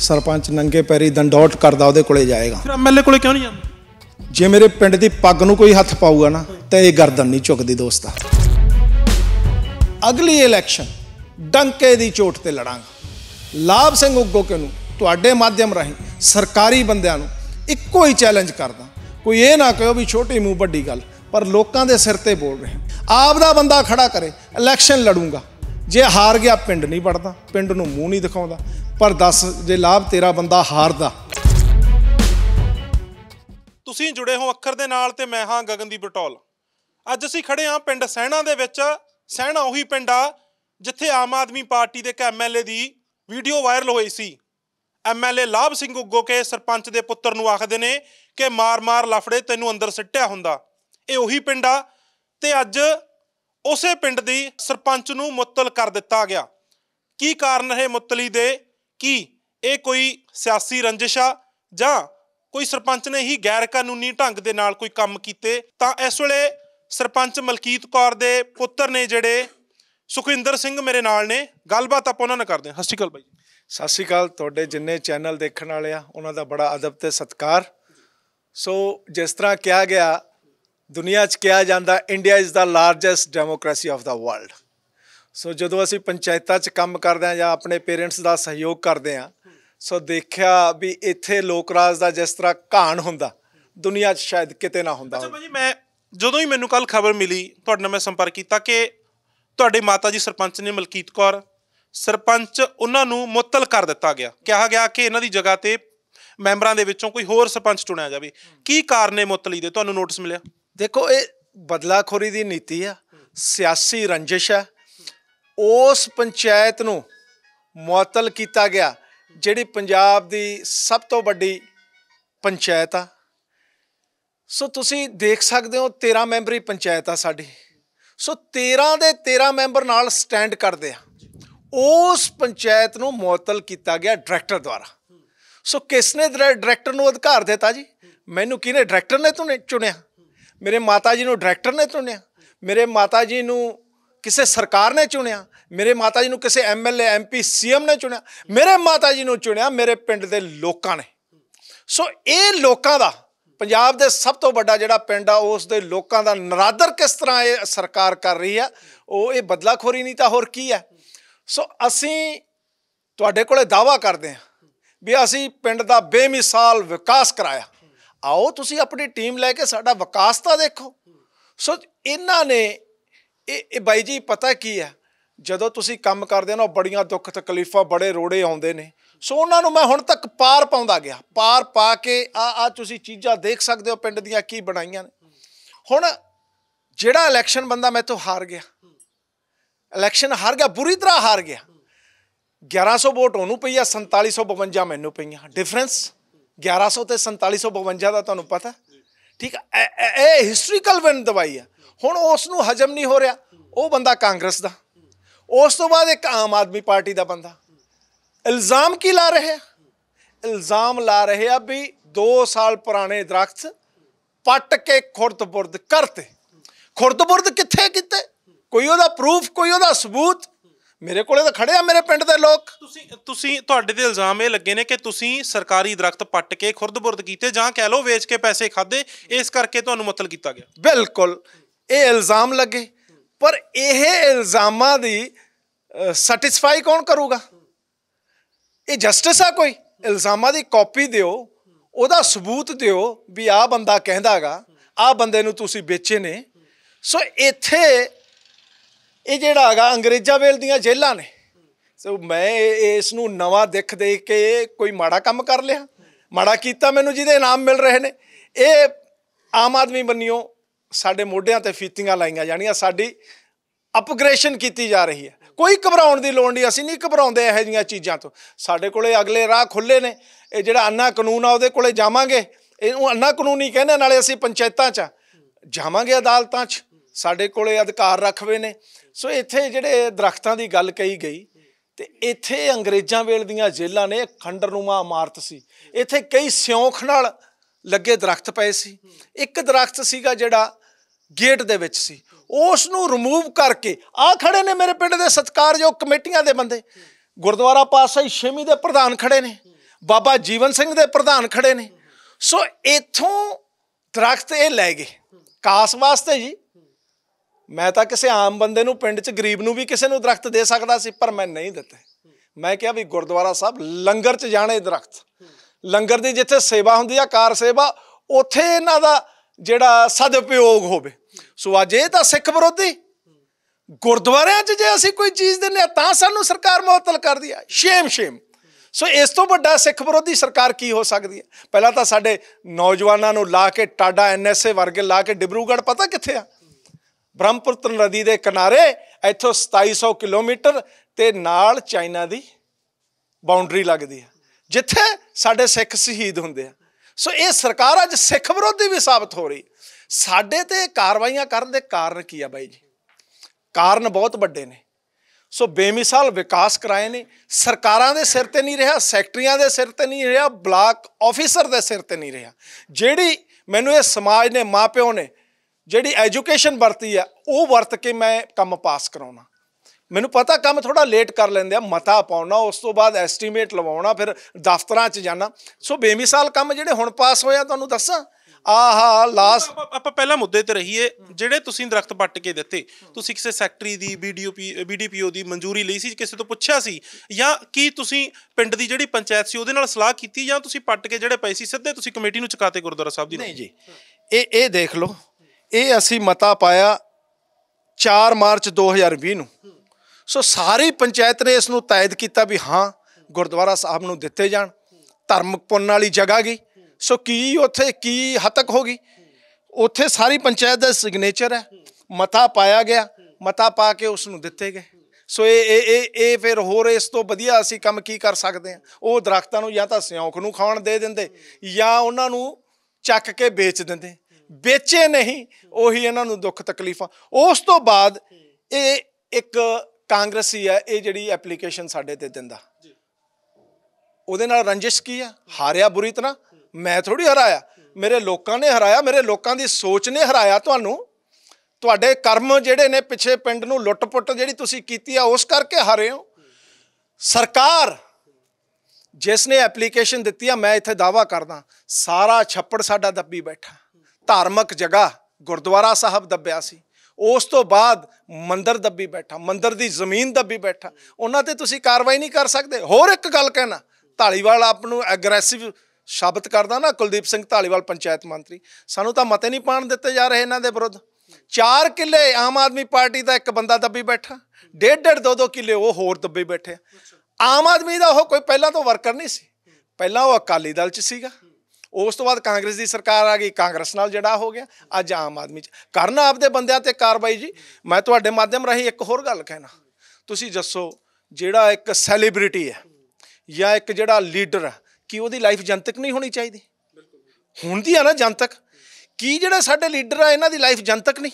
ਸਰਪੰਚ ਨੰਗੇ ਪੈਰੀ ਦੰਡੌਟ ਕਰਦਾ ਉਹਦੇ ਕੋਲੇ ਜਾਏਗਾ ਫਿਰ ਐਮਐਲਏ ਕੋਲੇ ਕਿਉਂ ਨਹੀਂ ਜਾਂਦਾ ਜੇ ਮੇਰੇ ਪਿੰਡ ਦੀ ਪੱਗ ਨੂੰ ਕੋਈ ਹੱਥ ਪਾਊਗਾ ਨਾ ਤੇ ਇਹ ਗਰਦਨ ਨਹੀਂ ਝੁਕਦੀ ਦੋਸਤਾ ਅਗਲੀ ਇਲੈਕਸ਼ਨ ਡੰਕੇ ਦੀ ਚੋਟ ਤੇ ਲੜਾਂਗਾ ਲਾਭ ਸਿੰਘ ਉਗੋਕੇ ਨੂੰ ਤੁਹਾਡੇ ਮਾਧਿਅਮ ਰਾਹੀਂ ਸਰਕਾਰੀ ਬੰਦਿਆਂ ਨੂੰ ਇੱਕੋ ਹੀ ਚੈਲੰਜ ਕਰਦਾ ਕੋਈ ਇਹ ਨਾ ਕਹੋ ਵੀ ਛੋਟੀ ਮੂੰਹ ਵੱਡੀ ਗੱਲ ਪਰ ਲੋਕਾਂ ਦੇ ਸਿਰ ਤੇ ਬੋਲ ਰਹੇ ਆਪ ਦਾ ਬੰਦਾ ਖੜਾ ਕਰੇ ਇਲੈਕਸ਼ਨ ਲੜੂੰਗਾ ਜੇ ਹਾਰ ਗਿਆ ਪਿੰਡ ਨਹੀਂ ਵੜਦਾ ਪਿੰਡ ਨੂੰ ਮੂੰਹ ਨਹੀਂ ਦਿਖਾਉਂਦਾ ਪਰ ਦੱਸ ਜੇ ਲਾਭ ਤੇਰਾ ਬੰਦਾ ਹਾਰਦਾ ਤੁਸੀਂ ਜੁੜੇ ਹੋ ਅੱਖਰ ਦੇ ਨਾਲ ਤੇ ਮੈਂ ਹਾਂ ਗਗਨਦੀਪ ਬਟੋਲ ਅੱਜ ਅਸੀਂ ਖੜੇ ਹਾਂ ਪਿੰਡ ਸਹਿਣਾ ਦੇ ਵਿੱਚ ਸਹਿਣਾ ਉਹੀ ਪਿੰਡ ਆ ਜਿੱਥੇ ਆਮ ਆਦਮੀ ਪਾਰਟੀ ਦੇ ਇੱਕ ਐਮਐਲਏ ਦੀ ਵੀਡੀਓ ਵਾਇਰਲ ਹੋਈ ਸੀ ਐਮਐਲਏ ਲਾਭ ਸਿੰਘ ਉੱਗੋ ਕੇ ਸਰਪੰਚ ਦੇ ਪੁੱਤਰ ਨੂੰ ਆਖਦੇ ਨੇ ਕਿ ਮਾਰ-ਮਾਰ ਲਫੜੇ ਤੈਨੂੰ ਅੰਦਰ ਸਿੱਟਿਆ ਹੁੰਦਾ ਇਹ ਉਹੀ ਪਿੰਡ ਆ ਤੇ ਅੱਜ ਉਸੇ ਪਿੰਡ ਦੀ ਸਰਪੰਚ ਨੂੰ ਮੁਤਲ ਕਰ ਦਿੱਤਾ ਗਿਆ ਕੀ ਕਾਰਨ ਹੈ ਮੁਤਲੀ ਦੇ ਕੀ ਇਹ ਕੋਈ ਸਿਆਸੀ ਰੰਜਿਸ਼ ਆ ਜਾਂ ਕੋਈ ਸਰਪੰਚ ਨੇ ਹੀ ਗੈਰ ਕਾਨੂੰਨੀ ਢੰਗ ਦੇ ਨਾਲ ਕੋਈ ਕੰਮ ਕੀਤੇ ਤਾਂ ਇਸ ਵੇਲੇ ਸਰਪੰਚ ਮਲਕੀਤ ਕੌਰ ਦੇ ਪੁੱਤਰ ਨੇ ਜਿਹੜੇ ਸੁਖਿੰਦਰ ਸਿੰਘ ਮੇਰੇ ਨਾਲ ਨੇ ਗੱਲਬਾਤ ਆਪਾਂ ਉਹਨਾਂ ਨਾਲ ਕਰਦੇ ਹਾਂ ਸਤਿ ਸ਼੍ਰੀ ਅਕਾਲ ਬਾਈ ਸਤਿ ਸ਼੍ਰੀ ਅਕਾਲ ਤੁਹਾਡੇ ਜਿੰਨੇ ਚੈਨਲ ਦੇਖਣ ਵਾਲੇ ਆ ਉਹਨਾਂ ਦਾ ਬੜਾ ਅਦਬ ਤੇ ਸਤਿਕਾਰ ਸੋ ਜਿਸ ਤਰ੍ਹਾਂ ਕਿਹਾ ਗਿਆ ਦੁਨੀਆ 'ਚ ਕਿਹਾ ਜਾਂਦਾ India is the largest democracy of the world so ਜਦੋਂ ਅਸੀਂ ਪੰਚਾਇਤਾਂ 'ਚ ਕੰਮ ਕਰਦੇ ਆ ਜਾਂ ਆਪਣੇ ਪੇਰੈਂਟਸ ਦਾ ਸਹਿਯੋਗ ਕਰਦੇ ਆ ਸੋ ਦੇਖਿਆ ਵੀ ਇੱਥੇ ਲੋਕ ਰਾਜ ਦਾ ਜਿਸ ਤਰ੍ਹਾਂ ਘਾਣ ਹੁੰਦਾ ਦੁਨੀਆ 'ਚ ਸ਼ਾਇਦ ਕਿਤੇ ਨਾ ਹੁੰਦਾ ਅੱਛਾ ਭਾਜੀ ਮੈਂ ਜਦੋਂ ਹੀ ਮੈਨੂੰ ਕੱਲ ਖਬਰ ਮਿਲੀ ਤੁਹਾਡੇ ਨਾਲ ਮੈਂ ਸੰਪਰਕ ਕੀਤਾ ਕਿ ਤੁਹਾਡੇ ਮਾਤਾ ਜੀ ਸਰਪੰਚ ਨੇ ਮਲਕੀਤ ਕੌਰ ਸਰਪੰਚ ਉਹਨਾਂ ਨੂੰ ਮੁਤਲ ਕਰ ਦਿੱਤਾ ਗਿਆ ਕਿਹਾ ਗਿਆ ਕਿ ਇਹਨਾਂ ਦੀ ਜਗ੍ਹਾ ਤੇ ਮੈਂਬਰਾਂ ਦੇ ਵਿੱਚੋਂ ਕੋਈ ਹੋਰ ਸਰਪੰਚ ਚੁਣਿਆ ਜਾਵੇ ਕੀ ਕਾਰਨ ਹੈ ਮੁਤਲੀ ਦੇ ਤੁਹਾਨੂੰ ਨੋਟਿਸ ਮਿਲਿਆ ਦੇਖੋ ਇਹ ਬਦਲਾਖੋਰੀ ਦੀ ਨੀਤੀ ਆ ਸਿਆਸੀ ਰੰਜਿਸ਼ ਆ ਉਸ ਪੰਚਾਇਤ ਨੂੰ ਮੁਤਲ ਕੀਤਾ ਗਿਆ ਜਿਹੜੀ ਪੰਜਾਬ ਦੀ ਸਭ ਤੋਂ ਵੱਡੀ ਪੰਚਾਇਤ ਆ ਸੋ ਤੁਸੀਂ ਦੇਖ ਸਕਦੇ ਹੋ 13 ਮੈਂਬਰੀ ਪੰਚਾਇਤ ਆ ਸਾਡੀ ਸੋ 13 ਦੇ 13 ਮੈਂਬਰ ਨਾਲ ਸਟੈਂਡ ਕਰਦੇ ਆ ਉਸ ਪੰਚਾਇਤ ਨੂੰ ਮੁਅਤਲ ਕੀਤਾ ਗਿਆ ਡਾਇਰੈਕਟਰ ਦੁਆਰਾ ਸੋ ਕਿਸ ਨੇ ਡਾਇਰੈਕਟਰ ਨੂੰ ਅਧਿਕਾਰ ਦਿੱਤਾ ਜੀ ਮੈਨੂੰ ਕਿਹਨੇ ਡਾਇਰੈਕਟਰ ਨੇ ਤੁਨੇ ਚੁਣਿਆ ਮੇਰੇ ਮਾਤਾ ਜੀ ਨੂੰ ਡਾਇਰੈਕਟਰ ਨੇ ਚੁਣਿਆ ਮੇਰੇ ਮਾਤਾ ਜੀ ਨੂੰ ਕਿਸੇ ਸਰਕਾਰ ਨੇ ਚੁਣਿਆ ਮੇਰੇ ਮਾਤਾ ਜੀ ਨੂੰ ਕਿਸੇ ਐਮਐਲਏ ਐਮਪੀ ਸੀਐਮ ਨੇ ਚੁਣਿਆ ਮੇਰੇ ਮਾਤਾ ਜੀ ਨੂੰ ਚੁਣਿਆ ਮੇਰੇ ਪਿੰਡ ਦੇ ਲੋਕਾਂ ਨੇ ਸੋ ਇਹ ਲੋਕਾਂ ਦਾ ਪੰਜਾਬ ਦੇ ਸਭ ਤੋਂ ਵੱਡਾ ਜਿਹੜਾ ਪਿੰਡ ਆ ਉਸ ਦੇ ਲੋਕਾਂ ਦਾ ਨਰਾਦਰ ਕਿਸ ਤਰ੍ਹਾਂ ਇਹ ਸਰਕਾਰ ਕਰ ਰਹੀ ਆ ਉਹ ਇਹ ਬਦਲਾਖੋਰੀ ਨਹੀਂ ਤਾਂ ਹੋਰ ਕੀ ਆ ਸੋ ਅਸੀਂ ਤੁਹਾਡੇ ਕੋਲੇ ਦਾਵਾ ਕਰਦੇ ਆ ਵੀ ਅਸੀਂ ਪਿੰਡ ਦਾ ਬੇਮਿਸਾਲ ਵਿਕਾਸ ਕਰਾਇਆ ਆਓ ਤੁਸੀਂ ਆਪਣੀ ਟੀਮ ਲੈ ਕੇ ਸਾਡਾ ਵਿਕਾਸ ਤਾਂ ਦੇਖੋ ਸੋ ਇਹਨਾਂ ਨੇ ਇਹ ਇਹ ਬਾਈ ਜੀ ਪਤਾ ਕੀ ਆ ਜਦੋਂ ਤੁਸੀਂ ਕੰਮ ਕਰਦੇ ਹੋ ਨਾ ਬੜੀਆਂ ਦੁੱਖ ਤਕਲੀਫਾਂ ਬੜੇ ਰੋੜੇ ਆਉਂਦੇ ਨੇ ਸੋ ਉਹਨਾਂ ਨੂੰ ਮੈਂ ਹੁਣ ਤੱਕ ਪਾਰ ਪਾਉਂਦਾ ਗਿਆ ਪਾਰ ਪਾ ਕੇ ਆ ਆ ਤੁਸੀਂ ਚੀਜ਼ਾਂ ਦੇਖ ਸਕਦੇ ਹੋ ਪਿੰਡ ਦੀਆਂ ਕੀ ਬਣਾਈਆਂ ਨੇ ਹੁਣ ਜਿਹੜਾ ਇਲੈਕਸ਼ਨ ਬੰਦਾ ਮੈਥੋਂ ਹਾਰ ਗਿਆ ਇਲੈਕਸ਼ਨ ਹਾਰ ਗਿਆ ਬੁਰੀ ਤਰ੍ਹਾਂ ਹਾਰ ਗਿਆ 1100 ਵੋਟ ਉਹਨੂੰ ਪਈ ਆ 4752 ਮੈਨੂੰ ਪਈਆਂ ਡਿਫਰੈਂਸ 1100 ਤੇ 4752 ਦਾ ਤੁਹਾਨੂੰ ਪਤਾ ਠੀਕ ਹੈ ਇਹ ਹਿਸਟਰੀਕਲ ਵਿਨ ਦਵਾਈ ਆ ਹੁਣ ਉਸ ਨੂੰ ਹਜਮ ਨਹੀਂ ਹੋ ਰਿਹਾ ਉਹ ਬੰਦਾ ਕਾਂਗਰਸ ਦਾ ਉਸ ਤੋਂ ਬਾਅਦ ਇੱਕ ਆਮ ਆਦਮੀ ਪਾਰਟੀ ਦਾ ਬੰਦਾ ਇਲਜ਼ਾਮ ਕੀ ਲਾ ਰਹੇ ਇਲਜ਼ਾਮ ਲਾ ਰਹੇ ਆ ਵੀ 2 ਸਾਲ ਪੁਰਾਣੇ ਦਰਖਤ ਪੱਟ ਕੇ ਖੁਰਦਬੁਰਦ ਕਰਤੇ ਖੁਰਦਬੁਰਦ ਕਿੱਥੇ ਕੀਤੇ ਕੋਈ ਉਹਦਾ ਪ੍ਰੂਫ ਕੋਈ ਉਹਦਾ ਸਬੂਤ ਮੇਰੇ ਕੋਲੇ ਤਾਂ ਖੜੇ ਆ ਮੇਰੇ ਪਿੰਡ ਦੇ ਲੋਕ ਤੁਸੀਂ ਤੁਸੀਂ ਤੁਹਾਡੇ ਤੇ ਇਲਜ਼ਾਮ ਇਹ ਲੱਗੇ ਨੇ ਕਿ ਤੁਸੀਂ ਸਰਕਾਰੀ ਦਰਖਤ ਪੱਟ ਕੇ ਖੁਰਦਬੁਰਦ ਕੀਤੇ ਜਾਂ ਕਹਿ ਲੋ ਵੇਚ ਕੇ ਪੈਸੇ ਖਾਦੇ ਇਸ ਕਰਕੇ ਤੁਹਾਨੂੰ ਮਤਲ ਕੀਤਾ ਗਿਆ ਬਿਲਕੁਲ ਇਹ ਇਲਜ਼ਾਮ ਲੱਗੇ ਪਰ ਇਹ ਇਲਜ਼ਾਮਾਂ ਦੀ ਸੈਟੀਸਫਾਈ ਕੌਣ ਕਰੂਗਾ ਇਹ ਜਸਟਿਸ ਆ ਕੋਈ ਇਲਜ਼ਾਮਾਂ ਦੀ ਕਾਪੀ ਦਿਓ ਉਹਦਾ ਸਬੂਤ ਦਿਓ ਵੀ ਆ ਬੰਦਾ ਕਹਿੰਦਾਗਾ ਆ ਬੰਦੇ ਨੂੰ ਤੁਸੀਂ ਵੇਚੇ ਨੇ ਸੋ ਇੱਥੇ ਇਹ ਜਿਹੜਾ ਹੈਗਾ ਅੰਗਰੇਜ਼ਾਂ ਵੇਲ ਦੀਆਂ ਜੇਲਾਂ ਨੇ ਸੋ ਮੈਂ ਇਸ ਨੂੰ ਨਵਾਂ ਦਿੱਖ ਦੇ ਕੇ ਕੋਈ ਮਾੜਾ ਕੰਮ ਕਰ ਲਿਆ ਮਾੜਾ ਕੀਤਾ ਮੈਨੂੰ ਜਿਹਦੇ ਇਨਾਮ ਮਿਲ ਰਹੇ ਨੇ ਇਹ ਆਮ ਆਦਮੀ ਬੰਨਿਓ ਸਾਡੇ ਮੋਢਿਆਂ ਤੇ ਫੀਤੀਆਂ ਲਾਈਆਂ ਜਾਣੀਆਂ ਸਾਡੀ ਅਪਗ੍ਰੇਸ਼ਨ ਕੀਤੀ ਜਾ ਰਹੀ ਹੈ ਕੋਈ ਘਬਰਾਉਣ ਦੀ ਲੋੜ ਨਹੀਂ ਅਸੀਂ ਨਹੀਂ ਘਬਰਾਉਂਦੇ ਇਹੋ ਜੀਆਂ ਚੀਜ਼ਾਂ ਤੋਂ ਸਾਡੇ ਕੋਲੇ ਅਗਲੇ ਰਾਹ ਖੁੱਲੇ ਨੇ ਇਹ ਜਿਹੜਾ ਅੰਨਾ ਕਾਨੂੰਨ ਆ ਉਹਦੇ ਕੋਲੇ ਜਾਵਾਂਗੇ ਇਹਨੂੰ ਅੰਨਾ ਕਾਨੂੰਨੀ ਕਹਿੰਦੇ ਨਾਲੇ ਅਸੀਂ ਪੰਚਾਇਤਾਂ 'ਚ ਜਾਵਾਂਗੇ ਅਦਾਲਤਾਂ 'ਚ ਸਾਡੇ ਕੋਲੇ ਅਧਿਕਾਰ ਰੱਖਵੇ ਨੇ ਸੋ ਇੱਥੇ ਜਿਹੜੇ ਦਰਖਤਾਂ ਦੀ ਗੱਲ ਕਹੀ ਗਈ ਤੇ ਇੱਥੇ ਅੰਗਰੇਜ਼ਾਂ ਵੇਲ ਦੀਆਂ ਜੇਲ੍ਹਾਂ ਨੇ ਖੰਡਰਨੁਮਾ ਇਮਾਰਤ ਸੀ ਇੱਥੇ ਕਈ ਸਿਉਂਖ ਨਾਲ ਲੱਗੇ ਦਰਖਤ ਪਏ ਸੀ ਇੱਕ ਦਰਖਤ ਸੀਗਾ ਜਿਹੜਾ ਗੇਟ ਦੇ ਵਿੱਚ ਸੀ ਉਸ ਨੂੰ ਰਿਮੂਵ ਕਰਕੇ ਆ ਖੜੇ ਨੇ ਮੇਰੇ ਪਿੰਡ ਦੇ ਸਤਕਾਰਯੋਗ ਕਮੇਟੀਆਂ ਦੇ ਬੰਦੇ ਗੁਰਦੁਆਰਾ ਪਾਸਾਈ ਛੇਵੀਂ ਦੇ ਪ੍ਰਧਾਨ ਖੜੇ ਨੇ ਬਾਬਾ ਜੀਵਨ ਸਿੰਘ ਦੇ ਪ੍ਰਧਾਨ ਖੜੇ ਨੇ ਸੋ ਇਥੋਂ ਦਰਖਤ ਇਹ ਲੈ ਗਏ ਕਾਸ ਵਾਸਤੇ ਜੀ ਮੈਂ ਤਾਂ ਕਿਸੇ ਆਮ ਬੰਦੇ ਨੂੰ ਪਿੰਡ 'ਚ ਗਰੀਬ ਨੂੰ ਵੀ ਕਿਸੇ ਨੂੰ ਦਰਖਤ ਦੇ ਸਕਦਾ ਸੀ ਪਰ ਮੈਂ ਨਹੀਂ ਦਿੱਤੇ ਮੈਂ ਕਿਹਾ ਵੀ ਗੁਰਦੁਆਰਾ ਸਾਹਿਬ ਲੰਗਰ 'ਚ ਜਾਣੇ ਦਰਖਤ ਲੰਗਰ ਦੀ ਜਿੱਥੇ ਸੇਵਾ ਹੁੰਦੀ ਆ ਕਾਰ ਸੇਵਾ ਉਥੇ ਇਹਨਾਂ ਦਾ ਜਿਹੜਾ ਸਦ ਉਪਯੋਗ ਹੋਵੇ ਸੋ ਅੱਜ ਇਹ ਤਾਂ ਸਿੱਖ ਵਿਰੋਧੀ ਗੁਰਦੁਆਰਿਆਂ 'ਚ ਜੇ ਅਸੀਂ ਕੋਈ ਚੀਜ਼ ਦਿੰਨੇ ਆ ਤਾਂ ਸਾਨੂੰ ਸਰਕਾਰ ਮੌਤਲ ਕਰਦੀ ਆ ਸ਼ੇਮ ਸ਼ੇਮ ਸੋ ਇਸ ਤੋਂ ਵੱਡਾ ਸਿੱਖ ਵਿਰੋਧੀ ਸਰਕਾਰ ਕੀ ਹੋ ਸਕਦੀ ਹੈ ਪਹਿਲਾਂ ਤਾਂ ਸਾਡੇ ਨੌਜਵਾਨਾਂ ਨੂੰ ਲਾ ਕੇ ਟਾਡਾ ਐਨਐਸਏ ਵਰਗੇ ਲਾ ਕੇ ਡਿਬਰੂਗੜ ਪਤਾ ਕਿੱਥੇ ਆ ਬ੍ਰਹਮਪੁੱਤਰ ਨਦੀ ਦੇ ਕਿਨਾਰੇ ਇੱਥੋਂ 2700 ਕਿਲੋਮੀਟਰ ਤੇ ਨਾਲ ਚਾਈਨਾ ਦੀ ਬਾਉਂਡਰੀ ਲੱਗਦੀ ਹੈ ਜਿੱਥੇ ਸਾਡੇ ਸਿੱਖ ਸ਼ਹੀਦ ਹੁੰਦੇ ਆ ਸੋ ਇਹ ਸਰਕਾਰ ਅੱਜ ਸਿੱਖ ਵਿਰੋਧੀ ਵੀ ਸਾਬਤ ਹੋ ਰਹੀ ਹੈ ਸਾਡੇ ਤੇ ਕਾਰਵਾਈਆਂ ਕਰਨ ਦੇ ਕਾਰਨ ਕੀ ਆ ਬਾਈ ਜੀ ਕਾਰਨ ਬਹੁਤ ਵੱਡੇ ਨੇ ਸੋ ਬੇਮਿਸਾਲ ਵਿਕਾਸ ਕਰਾਏ ਨੇ ਸਰਕਾਰਾਂ ਦੇ ਸਿਰ ਤੇ ਨਹੀਂ ਰਿਹਾ ਸੈਕਟਰੀਆਂ ਦੇ ਸਿਰ ਤੇ ਨਹੀਂ ਰਿਹਾ ਬਲਾਕ ਆਫੀਸਰ ਦੇ ਸਿਰ ਤੇ ਨਹੀਂ ਰਿਹਾ ਜਿਹੜੀ ਮੈਨੂੰ ਇਹ ਸਮਾਜ ਨੇ ਮਾਪਿਓ ਨੇ ਜਿਹੜੀ ਐਜੂਕੇਸ਼ਨ ਵਰਤੀ ਆ ਉਹ ਵਰਤ ਕੇ ਮੈਂ ਕੰਮ ਪਾਸ ਕਰਾਉਣਾ ਮੈਨੂੰ ਪਤਾ ਕੰਮ ਥੋੜਾ ਲੇਟ ਕਰ ਲੈਂਦੇ ਆ ਮਤਾ ਪਾਉਣਾ ਉਸ ਤੋਂ ਬਾਅਦ ਐਸਟੀਮੇਟ ਲਵਾਉਣਾ ਫਿਰ ਦਫ਼ਤਰਾਂ 'ਚ ਜਾਣਾ ਸੋ ਬੇਮਿਸਾਲ ਕੰਮ ਜਿਹੜੇ ਹੁਣ ਪਾਸ ਹੋਇਆ ਤੁਹਾਨੂੰ ਦੱਸਾਂ ਆਹਾ ਲਾਸਟ ਆਪਾਂ ਪਹਿਲਾਂ ਮੁੱਦੇ ਤੇ ਰਹੀਏ ਜਿਹੜੇ ਤੁਸੀਂ ਦਰਖਤ ਪੱਟ ਕੇ ਦਿੱਤੇ ਤੁਸੀਂ ਕਿਸੇ ਸੈਕਟਰੀ ਦੀ ਬੀਡੀਓਪੀ ਬੀਡੀਪੀਓ ਦੀ ਮਨਜ਼ੂਰੀ ਲਈ ਸੀ ਕਿਸੇ ਤੋਂ ਪੁੱਛਿਆ ਸੀ ਜਾਂ ਕੀ ਤੁਸੀਂ ਪਿੰਡ ਦੀ ਜਿਹੜੀ ਪੰਚਾਇਤ ਸੀ ਉਹਦੇ ਨਾਲ ਸਲਾਹ ਕੀਤੀ ਜਾਂ ਤੁਸੀਂ ਪੱਟ ਕੇ ਜਿਹੜੇ ਪੈਸੇ ਸੀ ਸਿੱਧੇ ਤੁਸੀਂ ਕਮੇਟੀ ਨੂੰ ਚੁਕਾਤੇ ਗੁਰਦੁਆਰਾ ਸਾਹਿਬ ਦੀ ਨਹੀਂ ਜੀ ਇਹ ਇਹ ਦੇਖ ਲਓ ਇਹ ਅਸੀਂ ਮਤਾ ਪਾਇਆ 4 ਮਾਰਚ 2020 ਨੂੰ ਸੋ ਸਾਰੀ ਪੰਚਾਇਤ ਨੇ ਇਸ ਨੂੰ ਤਾਇਦ ਕੀਤਾ ਵੀ ਹਾਂ ਗੁਰਦੁਆਰਾ ਸਾਹਿਬ ਨੂੰ ਦਿੱਤੇ ਜਾਣ ਧਰਮਕ ਪੁੰਨ ਵਾਲੀ ਜਗ੍ਹਾ ਗਈ ਸੋ ਕੀ ਉੱਥੇ ਕੀ ਹਤਕ ਹੋ ਗਈ ਉੱਥੇ ਸਾਰੀ ਪੰਚਾਇਤ ਦਾ ਸਿਗਨੇਚਰ ਹੈ ਮਤਾ ਪਾਇਆ ਗਿਆ ਮਤਾ ਪਾ ਕੇ ਉਸ ਨੂੰ ਦਿੱਤੇ ਗਏ ਸੋ ਇਹ ਇਹ ਇਹ ਫਿਰ ਹੋਰ ਇਸ ਤੋਂ ਵਧੀਆ ਅਸੀਂ ਕੰਮ ਕੀ ਕਰ ਸਕਦੇ ਹਾਂ ਉਹ ਦਰਖਤਾਂ ਨੂੰ ਜਾਂ ਤਾਂ ਸਿਉਂਖ ਨੂੰ ਖਾਣ ਦੇ ਦਿੰਦੇ ਜਾਂ ਉਹਨਾਂ ਨੂੰ ਚੱਕ ਕੇ ਵੇਚ ਦਿੰਦੇ ਵੇਚੇ ਨਹੀਂ ਉਹੀ ਇਹਨਾਂ ਨੂੰ ਦੁੱਖ ਤਕਲੀਫਾਂ ਉਸ ਤੋਂ ਬਾਅਦ ਇਹ ਇੱਕ ਕਾਂਗਰਸੀ ਆ ਇਹ ਜਿਹੜੀ ਐਪਲੀਕੇਸ਼ਨ ਸਾਡੇ ਤੇ ਦਿੰਦਾ ਉਹਦੇ ਨਾਲ ਰੰਜਿਸ਼ ਕੀ ਆ ਹਾਰਿਆ ਬੁਰੀ ਤਰ੍ਹਾਂ ਮੈਂ ਥੋੜੀ ਹਰਾਇਆ ਮੇਰੇ ਲੋਕਾਂ ਨੇ ਹਰਾਇਆ ਮੇਰੇ ਲੋਕਾਂ ਦੀ ਸੋਚ ਨੇ ਹਰਾਇਆ ਤੁਹਾਨੂੰ ਤੁਹਾਡੇ ਕਰਮ ਜਿਹੜੇ ਨੇ ਪਿੱਛੇ ਪਿੰਡ ਨੂੰ ਲੁੱਟ-ਪੁੱਟ ਜਿਹੜੀ ਤੁਸੀਂ ਕੀਤੀ ਆ ਉਸ ਕਰਕੇ ਹਾਰੇ ਹੋ ਸਰਕਾਰ ਜਿਸ ਨੇ ਐਪਲੀਕੇਸ਼ਨ ਦਿੱਤੀ ਆ ਮੈਂ ਇੱਥੇ ਦਾਵਾ ਕਰਦਾ ਸਾਰਾ ਛੱਪੜ ਸਾਡਾ ਦੱਬੀ ਬੈਠਾ ਧਾਰਮਿਕ ਜਗ੍ਹਾ ਗੁਰਦੁਆਰਾ ਸਾਹਿਬ ਦੱਬਿਆ ਸੀ ਉਸ ਤੋਂ ਬਾਅਦ ਮੰਦਰ ਦੱਬੀ ਬੈਠਾ ਮੰਦਰ ਦੀ ਜ਼ਮੀਨ ਦੱਬੀ ਬੈਠਾ ਉਹਨਾਂ ਤੇ ਤੁਸੀਂ ਕਾਰਵਾਈ ਨਹੀਂ ਕਰ ਸਕਦੇ ਹੋਰ ਇੱਕ ਗੱਲ ਕਹਿਣਾ ਢਾਲੀਵਾਲ ਆਪ ਨੂੰ ਐਗਰੈਸਿਵ ਸਾਬਤ ਕਰਦਾ ਨਾ ਕੁਲਦੀਪ ਸਿੰਘ ਢਾਲੀਵਾਲ ਪੰਚਾਇਤ ਮੰਤਰੀ ਸਾਨੂੰ ਤਾਂ ਮਤੇ ਨਹੀਂ ਪਾਣ ਦਿੱਤੇ ਜਾ ਰਹੇ ਇਹਨਾਂ ਦੇ ਵਿਰੁੱਧ ਚਾਰ ਕਿੱਲੇ ਆਮ ਆਦਮੀ ਪਾਰਟੀ ਦਾ ਇੱਕ ਬੰਦਾ ਦੱਬੀ ਬੈਠਾ ਡੇਢ ਡੇਢ ਦੋ ਦੋ ਕਿੱਲੇ ਉਹ ਹੋਰ ਦੱਬੀ ਬੈਠੇ ਆਮ ਆਦਮੀ ਦਾ ਉਹ ਕੋਈ ਪਹਿਲਾਂ ਤੋਂ ਵਰਕਰ ਨਹੀਂ ਸੀ ਪਹਿਲਾਂ ਉਹ ਅਕਾਲੀ ਦਲ ਚ ਸੀਗਾ ਉਸ ਤੋਂ ਬਾਅਦ ਕਾਂਗਰਸ ਦੀ ਸਰਕਾਰ ਆ ਗਈ ਕਾਂਗਰਸ ਨਾਲ ਜੜਾ ਹੋ ਗਿਆ ਅੱਜ ਆਮ ਆਦਮੀ ਚ ਕਰਨ ਆਪਦੇ ਬੰਦਿਆਂ ਤੇ ਕਾਰਵਾਈ ਜੀ ਮੈਂ ਤੁਹਾਡੇ ਮਾਧਿਅਮ ਰਾਹੀਂ ਇੱਕ ਹੋਰ ਗੱਲ ਕਹਿਣਾ ਤੁਸੀਂ ਦੱਸੋ ਜਿਹੜਾ ਇੱਕ ਸੈਲੀਬ੍ਰਿਟੀ ਹੈ ਜਾਂ ਇੱਕ ਜਿਹੜਾ ਲੀਡਰ ਹੈ ਕਿ ਉਹਦੀ ਲਾਈਫ ਜਨਤਕ ਨਹੀਂ ਹੋਣੀ ਚਾਹੀਦੀ ਹੁਣ ਦੀ ਆ ਨਾ ਜਨਤਕ ਕੀ ਜਿਹੜਾ ਸਾਡੇ ਲੀਡਰ ਆ ਇਹਨਾਂ ਦੀ ਲਾਈਫ ਜਨਤਕ ਨਹੀਂ